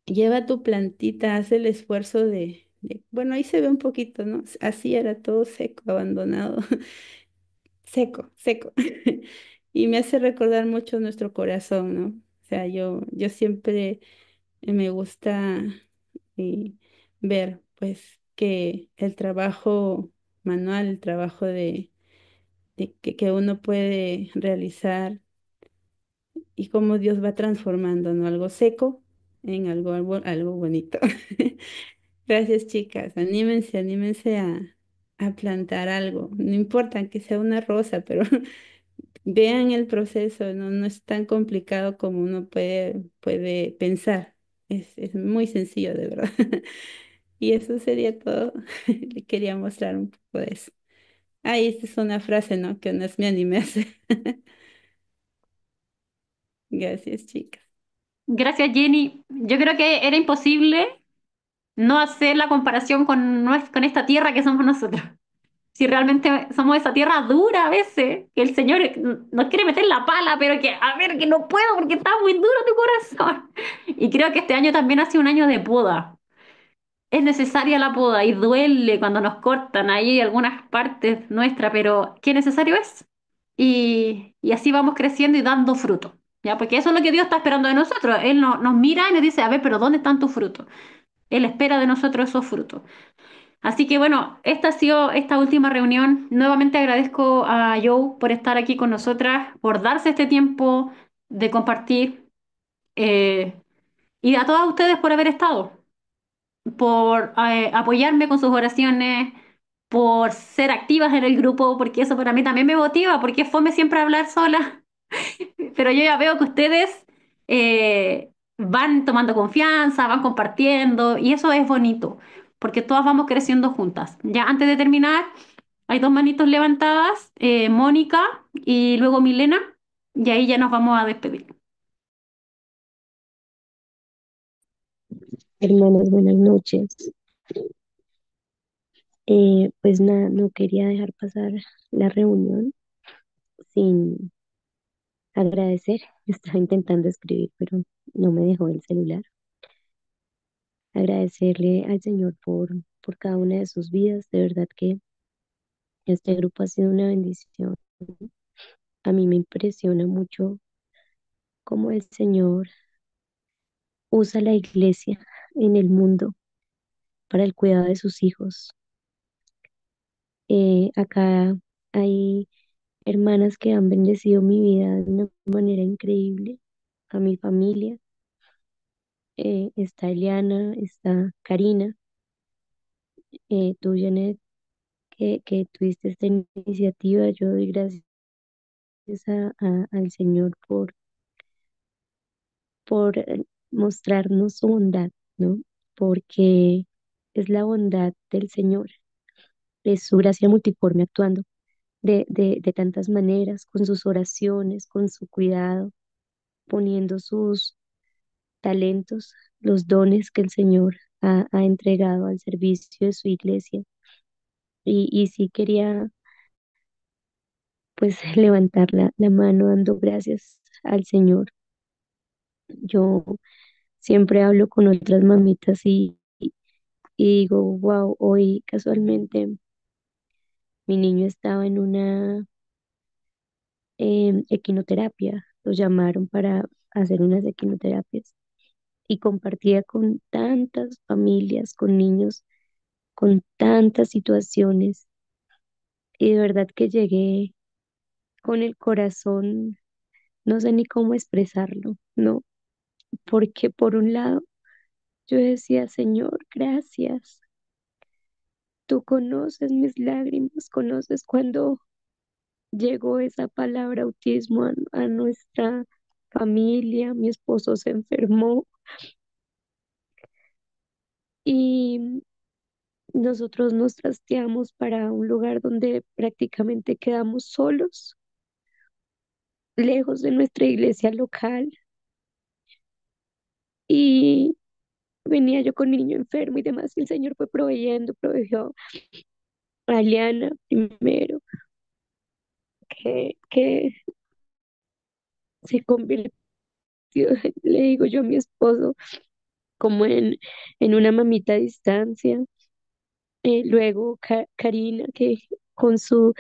Speaker 5: lleva tu plantita, haz el esfuerzo de, bueno, ahí se ve un poquito, ¿no? Así era todo seco, abandonado, seco, seco. y me hace recordar mucho nuestro corazón, ¿no? O sea, yo, yo siempre me gusta eh, ver, pues, que el trabajo manual, el trabajo de, que, uno puede realizar y cómo Dios va transformando algo seco en algo, bonito. Gracias chicas, anímense, anímense a, a plantar algo, no importa que sea una rosa, pero vean el proceso, ¿no? no es tan complicado como uno puede, puede pensar, es, es muy sencillo de verdad. Y eso sería todo. Le quería mostrar un poco de eso. Ah, y esta es una frase, ¿no? Que no es mi anime Gracias, chicas.
Speaker 2: Gracias, Jenny. Yo creo que era imposible no hacer la comparación con, con esta tierra que somos nosotros. Si realmente somos esa tierra dura a veces, que el Señor nos quiere meter la pala, pero que, a ver, que no puedo porque está muy duro tu corazón. Y creo que este año también ha sido un año de poda, es necesaria la poda y duele cuando nos cortan ahí algunas partes nuestras, pero qué necesario es. Y, así vamos creciendo y dando fruto. ¿Ya? Porque eso es lo que Dios está esperando de nosotros. Él no, nos mira y nos dice, a ver, pero ¿dónde están tus frutos? Él espera de nosotros esos frutos. Así que bueno, esta ha sido esta última reunión. Nuevamente agradezco a Joe por estar aquí con nosotras, por darse este tiempo de compartir eh, y a todas ustedes por haber estado por eh, apoyarme con sus oraciones, por ser activas en el grupo, porque eso para mí también me motiva, porque es fome siempre hablar sola. Pero yo ya veo que ustedes eh, van tomando confianza, van compartiendo, y eso es bonito, porque todas vamos creciendo juntas. Ya antes de terminar, hay dos manitos levantadas, eh, Mónica y luego Milena, y ahí ya nos vamos a despedir.
Speaker 3: Hermanas, buenas noches.
Speaker 7: Eh, pues nada, no quería dejar pasar la reunión sin agradecer. Estaba intentando escribir, pero no me dejó el celular. Agradecerle al Señor por, por cada una de sus vidas. De verdad que este grupo ha sido una bendición. A mí me impresiona mucho cómo el Señor usa la iglesia en el mundo para el cuidado de sus hijos. Eh, acá hay hermanas que han bendecido mi vida de una manera increíble, a mi familia. Eh, está Eliana, está Karina, eh, tú Janet, que, tuviste esta iniciativa. Yo doy gracias al Señor por, por eh, mostrarnos su bondad, ¿no? Porque es la bondad del Señor, es su gracia multiforme actuando de, de, de tantas maneras, con sus oraciones, con su cuidado, poniendo sus talentos, los dones que el Señor ha, entregado al servicio de su iglesia. Y, y sí quería pues levantar la, la mano dando gracias al Señor yo siempre hablo con otras mamitas y, digo, wow, hoy casualmente mi niño estaba en una em, equinoterapia, lo llamaron para hacer unas equinoterapias y compartía con tantas familias, con niños, con tantas situaciones. Y de verdad que llegué con el corazón, no sé ni cómo expresarlo, ¿no? porque por un lado yo decía, Señor, gracias. Tú conoces mis lágrimas, conoces cuando llegó esa palabra autismo a, nuestra familia, mi esposo se enfermó y nosotros nos trasteamos para un lugar donde prácticamente quedamos solos, lejos de nuestra iglesia local, y venía yo con mi niño enfermo y demás, y el Señor fue proveyendo, proveyó a Liana primero, que, se convirtió, le digo yo a mi esposo, como en, en una mamita a distancia. Eh, luego Karina, que con su,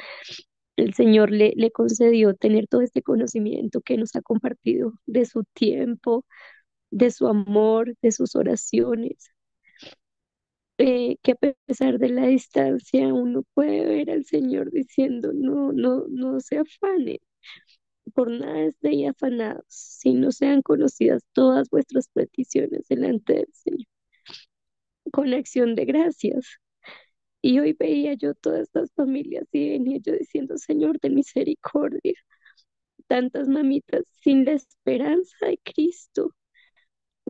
Speaker 7: el Señor le, le concedió tener todo este conocimiento que nos ha compartido de su tiempo, de su amor, de sus oraciones, eh, que a pesar de la distancia uno puede ver al Señor diciendo, no, no, no se afane, por nada estéis afanados, si no sean conocidas todas vuestras peticiones delante del Señor, con acción de gracias. Y hoy veía yo todas estas familias y venía yo diciendo, Señor, de misericordia, tantas mamitas sin la esperanza de Cristo,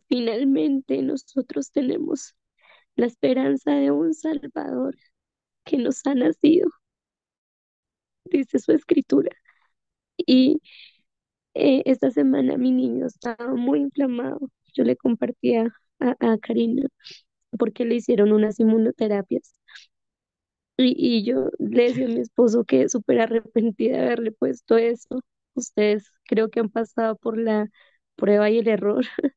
Speaker 7: Finalmente nosotros tenemos la esperanza de un Salvador que nos ha nacido, dice su escritura. Y eh, esta semana mi niño estaba muy inflamado. Yo le compartía a, Karina porque le hicieron unas inmunoterapias. Y, yo le decía a mi esposo que súper arrepentida de haberle puesto eso. Ustedes creo que han pasado por la prueba y el error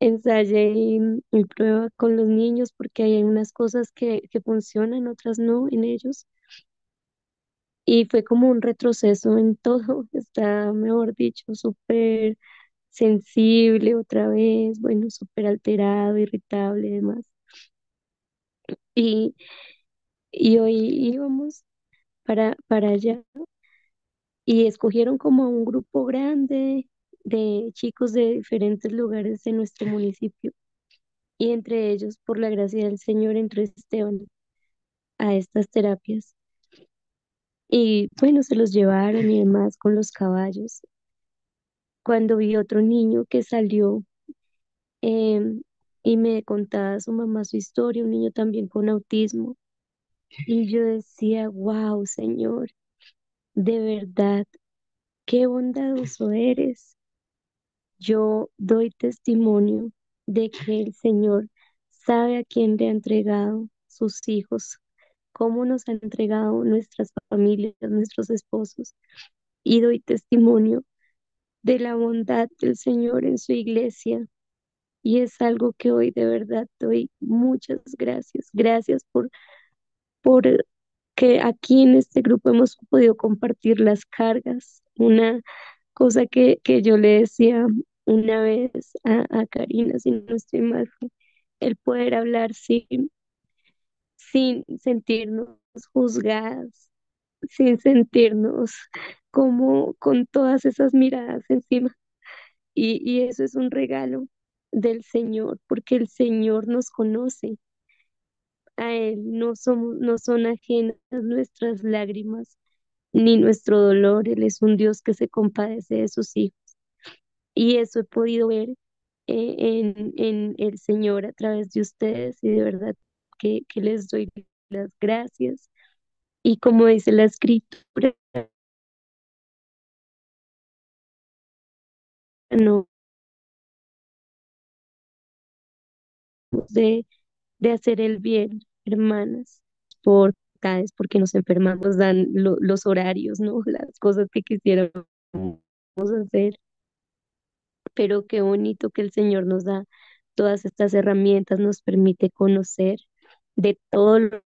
Speaker 7: ensayé y, prueba con los niños porque hay unas cosas que, funcionan, otras no en ellos. Y fue como un retroceso en todo, está, mejor dicho, súper sensible otra vez, bueno, súper alterado, irritable y demás. Y, y hoy íbamos para, para allá y escogieron como un grupo grande de chicos de diferentes lugares de nuestro municipio, y entre ellos, por la gracia del Señor, entró Esteban a estas terapias. Y bueno, se los llevaron y demás con los caballos. Cuando vi otro niño que salió em, y me contaba su mamá su historia, un niño también con autismo, y yo decía, wow, Señor, de verdad, qué bondadoso eres. Yo doy testimonio de que el Señor sabe a quién le ha entregado sus hijos, cómo nos ha entregado nuestras familias, nuestros esposos. Y doy testimonio de la bondad del Señor en su iglesia. Y es algo que hoy de verdad doy muchas gracias. Gracias por, por que aquí en este grupo hemos podido compartir las cargas. Una cosa que, que yo le decía una vez a, Karina, si no estoy el poder hablar sin, sin sentirnos juzgadas, sin sentirnos como con todas esas miradas encima. Y, y eso es un regalo del Señor, porque el Señor nos conoce. A Él no, somos, no son ajenas nuestras lágrimas ni nuestro dolor. Él es un Dios que se compadece de sus hijos. Y eso he podido ver eh, en, en, el Señor a través de ustedes y de verdad que, que les doy
Speaker 3: las gracias. Y como dice la escritura, no de, hacer el bien, hermanas,
Speaker 7: por cada vez porque nos enfermamos dan los horarios, ¿no? Las cosas que quisiéramos hacer pero qué bonito que el Señor nos da todas estas herramientas, nos permite conocer de todo lo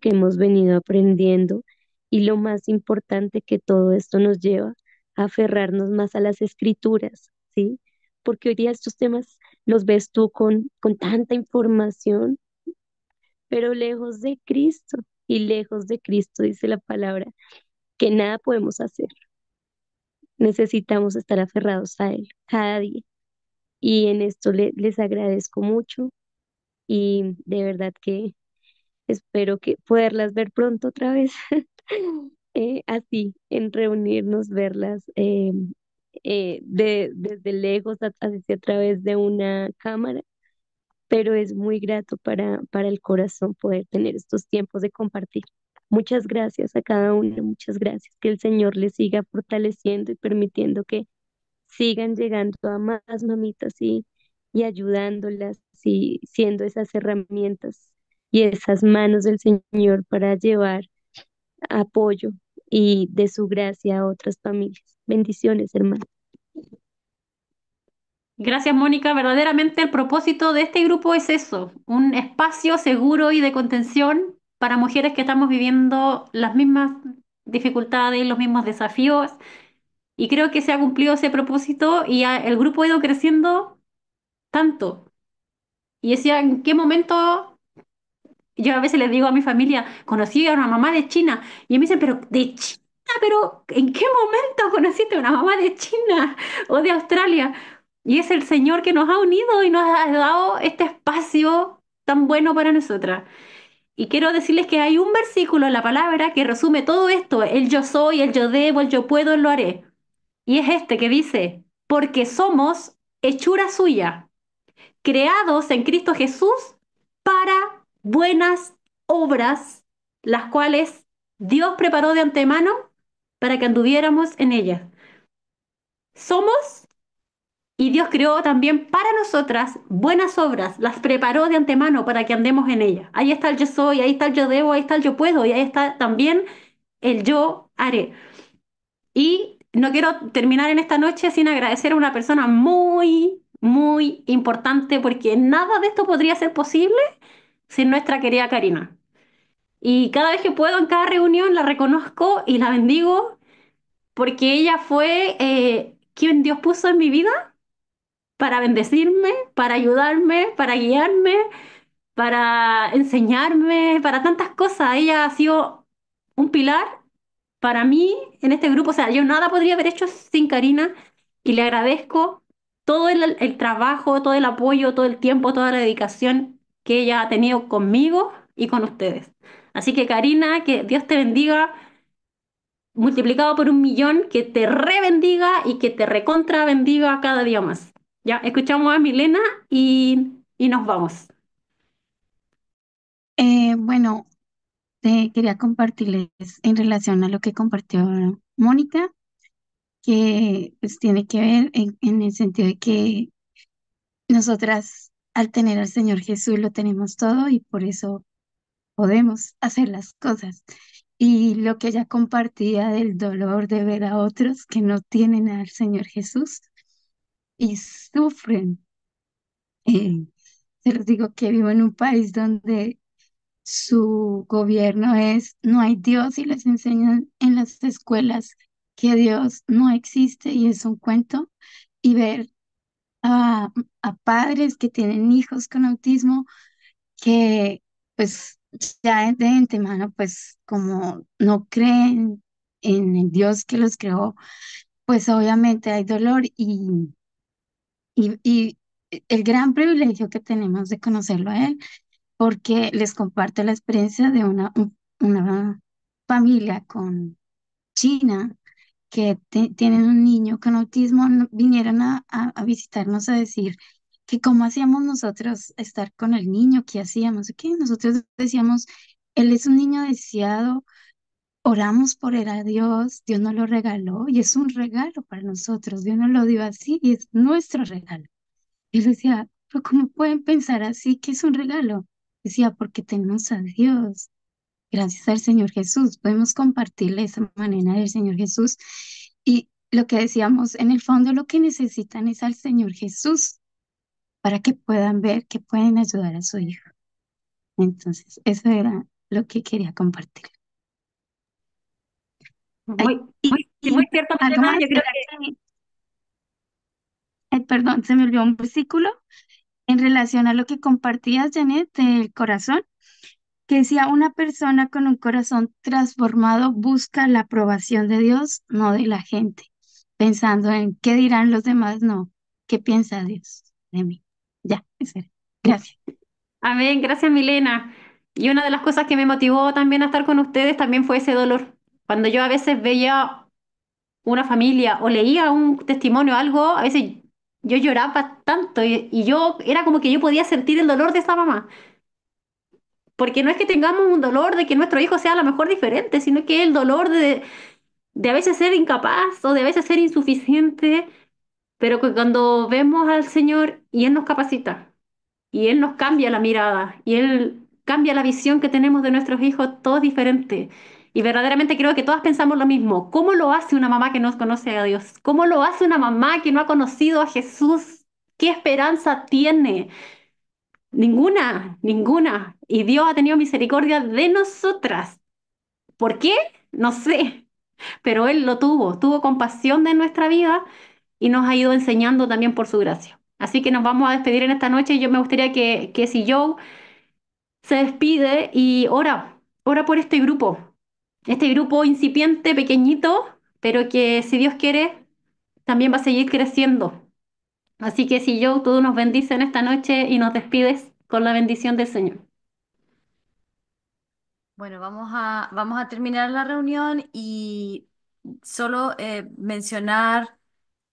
Speaker 7: que hemos venido aprendiendo y lo más importante que todo esto nos lleva a aferrarnos más a las escrituras, ¿sí? Porque hoy día estos temas los ves tú con, con tanta información, pero lejos de Cristo y lejos de Cristo, dice la palabra, que nada podemos hacer, necesitamos estar aferrados a Él cada día. Y en esto les agradezco mucho y de verdad que espero que poderlas ver pronto otra vez. Eh, así, en reunirnos, verlas eh, eh, de, desde lejos, así a través de una cámara, pero es muy grato para, para el corazón poder tener estos tiempos de compartir. Muchas gracias a cada uno, muchas gracias. Que el Señor les siga fortaleciendo y permitiendo que sigan llegando a más mamitas y, y ayudándolas y siendo esas herramientas y esas manos del Señor para llevar apoyo y de su gracia a otras familias. Bendiciones, hermano.
Speaker 2: Gracias, Mónica. Verdaderamente el propósito de este grupo es eso, un espacio seguro y de contención para mujeres que estamos viviendo las mismas dificultades, los mismos desafíos. Y creo que se ha cumplido ese propósito y el grupo ha ido creciendo tanto. Y decía, ¿en qué momento? Yo a veces les digo a mi familia, conocí a una mamá de China. Y me dicen, pero de China, pero ¿en qué momento conociste a una mamá de China o de Australia? Y es el Señor que nos ha unido y nos ha dado este espacio tan bueno para nosotras. Y quiero decirles que hay un versículo en la palabra que resume todo esto, el yo soy, el yo debo, el yo puedo, el lo haré. Y es este que dice, porque somos hechura suya, creados en Cristo Jesús para buenas obras, las cuales Dios preparó de antemano para que anduviéramos en ellas. Somos y Dios creó también para nosotras buenas obras, las preparó de antemano para que andemos en ellas. Ahí está el yo soy, ahí está el yo debo, ahí está el yo puedo y ahí está también el yo haré. Y no quiero terminar en esta noche sin agradecer a una persona muy, muy importante porque nada de esto podría ser posible sin nuestra querida Karina. Y cada vez que puedo, en cada reunión, la reconozco y la bendigo porque ella fue eh, quien Dios puso en mi vida para bendecirme, para ayudarme, para guiarme, para enseñarme, para tantas cosas. Ella ha sido un pilar para mí en este grupo. O sea, yo nada podría haber hecho sin Karina y le agradezco todo el, trabajo, todo el apoyo, todo el tiempo, toda la dedicación que ella ha tenido conmigo y con ustedes. Así que Karina, que Dios te bendiga multiplicado por un millón, que te rebendiga y que te recontra bendiga cada día más. Ya, escuchamos a Milena y, y nos vamos.
Speaker 4: Eh, bueno, quería compartirles en relación a lo que compartió Mónica, que pues, tiene que ver en, en el sentido de que nosotras al tener al Señor Jesús lo tenemos todo y por eso podemos hacer las cosas. Y lo que ella compartía del dolor de ver a otros que no tienen al Señor Jesús, y sufren. se eh, los digo que vivo en un país donde su gobierno es no hay Dios y les enseñan en las escuelas que Dios no existe y es un cuento y ver a, a padres que tienen hijos con autismo que pues ya de antemano pues como no creen en el Dios que los creó pues obviamente hay dolor y y, el gran privilegio que tenemos de conocerlo a él, porque les comparto la experiencia de una, una familia con China que tienen un niño con autismo, vinieron a, a, visitarnos a decir que cómo hacíamos nosotros estar con el niño, qué hacíamos, que nosotros decíamos, él es un niño deseado, Oramos por él a Dios, Dios nos lo regaló y es un regalo para nosotros, Dios nos lo dio así y es nuestro regalo. él decía, pero ¿cómo pueden pensar así que es un regalo? Decía, porque tenemos a Dios. Gracias al Señor Jesús, podemos compartirle esa manera del Señor Jesús. Y lo que decíamos, en el fondo lo que necesitan es al Señor Jesús para que puedan ver que pueden ayudar a su hijo. Entonces, eso era lo que quería compartir y, muy perdón, se me olvidó un versículo en relación a lo que compartías, Janet, del corazón, que si a una persona con un corazón transformado busca la aprobación de Dios, no de la gente, pensando en qué dirán los demás, no, qué piensa Dios de mí. Ya, eso Gracias.
Speaker 2: Amén, gracias Milena. Y una de las cosas que me motivó también a estar con ustedes también fue ese dolor, cuando yo a veces veía una familia o leía un testimonio o algo, a veces yo lloraba tanto y, yo era como que yo podía sentir el dolor de esa mamá. Porque no es que tengamos un dolor de que nuestro hijo sea a lo mejor diferente, sino que el dolor de, de a veces ser incapaz o de a veces ser insuficiente, pero que cuando vemos al Señor y Él nos capacita y Él nos cambia la mirada y Él cambia la visión que tenemos de nuestros hijos, todo es diferente. Y verdaderamente creo que todas pensamos lo mismo. ¿Cómo lo hace una mamá que no conoce a Dios? ¿Cómo lo hace una mamá que no ha conocido a Jesús? ¿Qué esperanza tiene? Ninguna, ninguna. Y Dios ha tenido misericordia de nosotras. ¿Por qué? No sé. Pero Él lo tuvo, tuvo compasión de nuestra vida y nos ha ido enseñando también por su gracia. Así que nos vamos a despedir en esta noche. Yo me gustaría que, que si Joe se despide y ora, ora por este grupo, este grupo incipiente, pequeñito, pero que si Dios quiere, también va a seguir creciendo. Así que si yo, tú nos bendices en esta noche y nos despides con la bendición del Señor.
Speaker 1: Bueno, vamos a, vamos a terminar la reunión y solo eh, mencionar,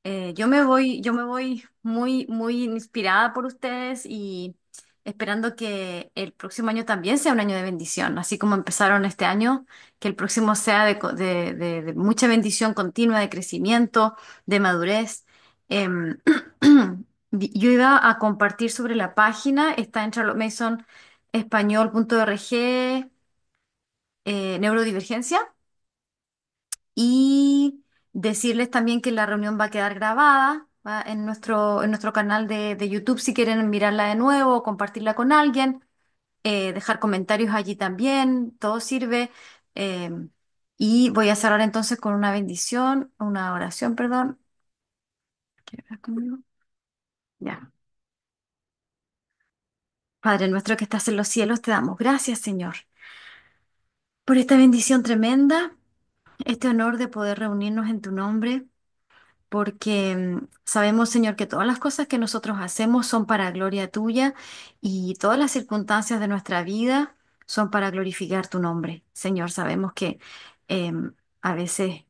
Speaker 1: eh, yo me voy, yo me voy muy, muy inspirada por ustedes y esperando que el próximo año también sea un año de bendición, así como empezaron este año, que el próximo sea de, mucha bendición continua, de crecimiento, de madurez. Em, yo iba a compartir sobre la página, está en charlottemasonespañol.org, eh, neurodivergencia. Y decirles también que la reunión va a quedar grabada Ah, en nuestro, en nuestro canal de, YouTube si quieren mirarla de nuevo, compartirla con alguien, eh, dejar comentarios allí también, todo sirve. Em, y voy a cerrar entonces con una bendición, una oración, perdón. conmigo? Ya. Padre nuestro que estás en los cielos, te damos gracias, Señor, por esta bendición tremenda, este honor de poder reunirnos en tu nombre porque mm, sabemos, Señor, que todas las cosas que nosotros hacemos son para gloria tuya y todas las circunstancias de nuestra vida son para glorificar tu nombre. Señor, sabemos que em, a veces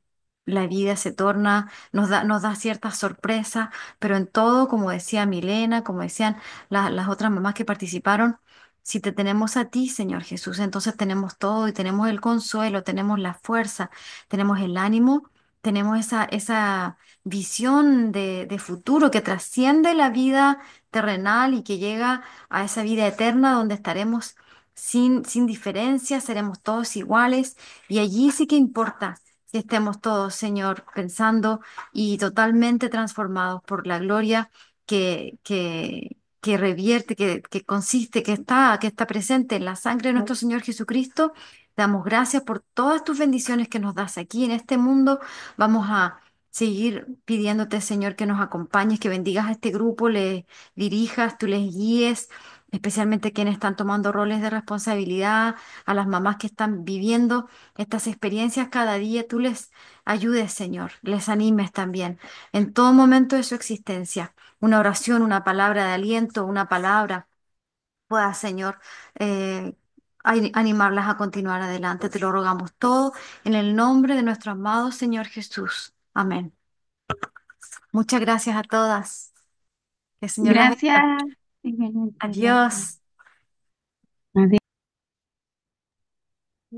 Speaker 1: la vida se torna, nos da, nos da ciertas sorpresas, pero en todo, como decía Milena, como decían las otras mamás que participaron, si te tenemos a ti, Señor Jesús, entonces tenemos todo y tenemos el consuelo, tenemos la fuerza, tenemos el ánimo, tenemos esa, esa visión de, futuro que trasciende la vida terrenal y que llega a esa vida eterna donde estaremos sin, sin diferencia, seremos todos iguales y allí sí que importa que estemos todos, Señor, pensando y totalmente transformados por la gloria que, que, que revierte, que, que consiste, que está, que está presente en la sangre de nuestro Señor Jesucristo. Damos gracias por todas tus bendiciones que nos das aquí en este mundo. Vamos a seguir pidiéndote, Señor, que nos acompañes, que bendigas a este grupo, le dirijas, tú les guíes, especialmente quienes están tomando roles de responsabilidad, a las mamás que están viviendo estas experiencias cada día, tú les ayudes, Señor, les animes también en todo momento de su existencia. Una oración, una palabra de aliento, una palabra pueda, Señor, eh, animarlas a continuar adelante. Te lo rogamos todo en el nombre de nuestro amado Señor Jesús. Amén. Muchas gracias a todas. gracias. Adiós.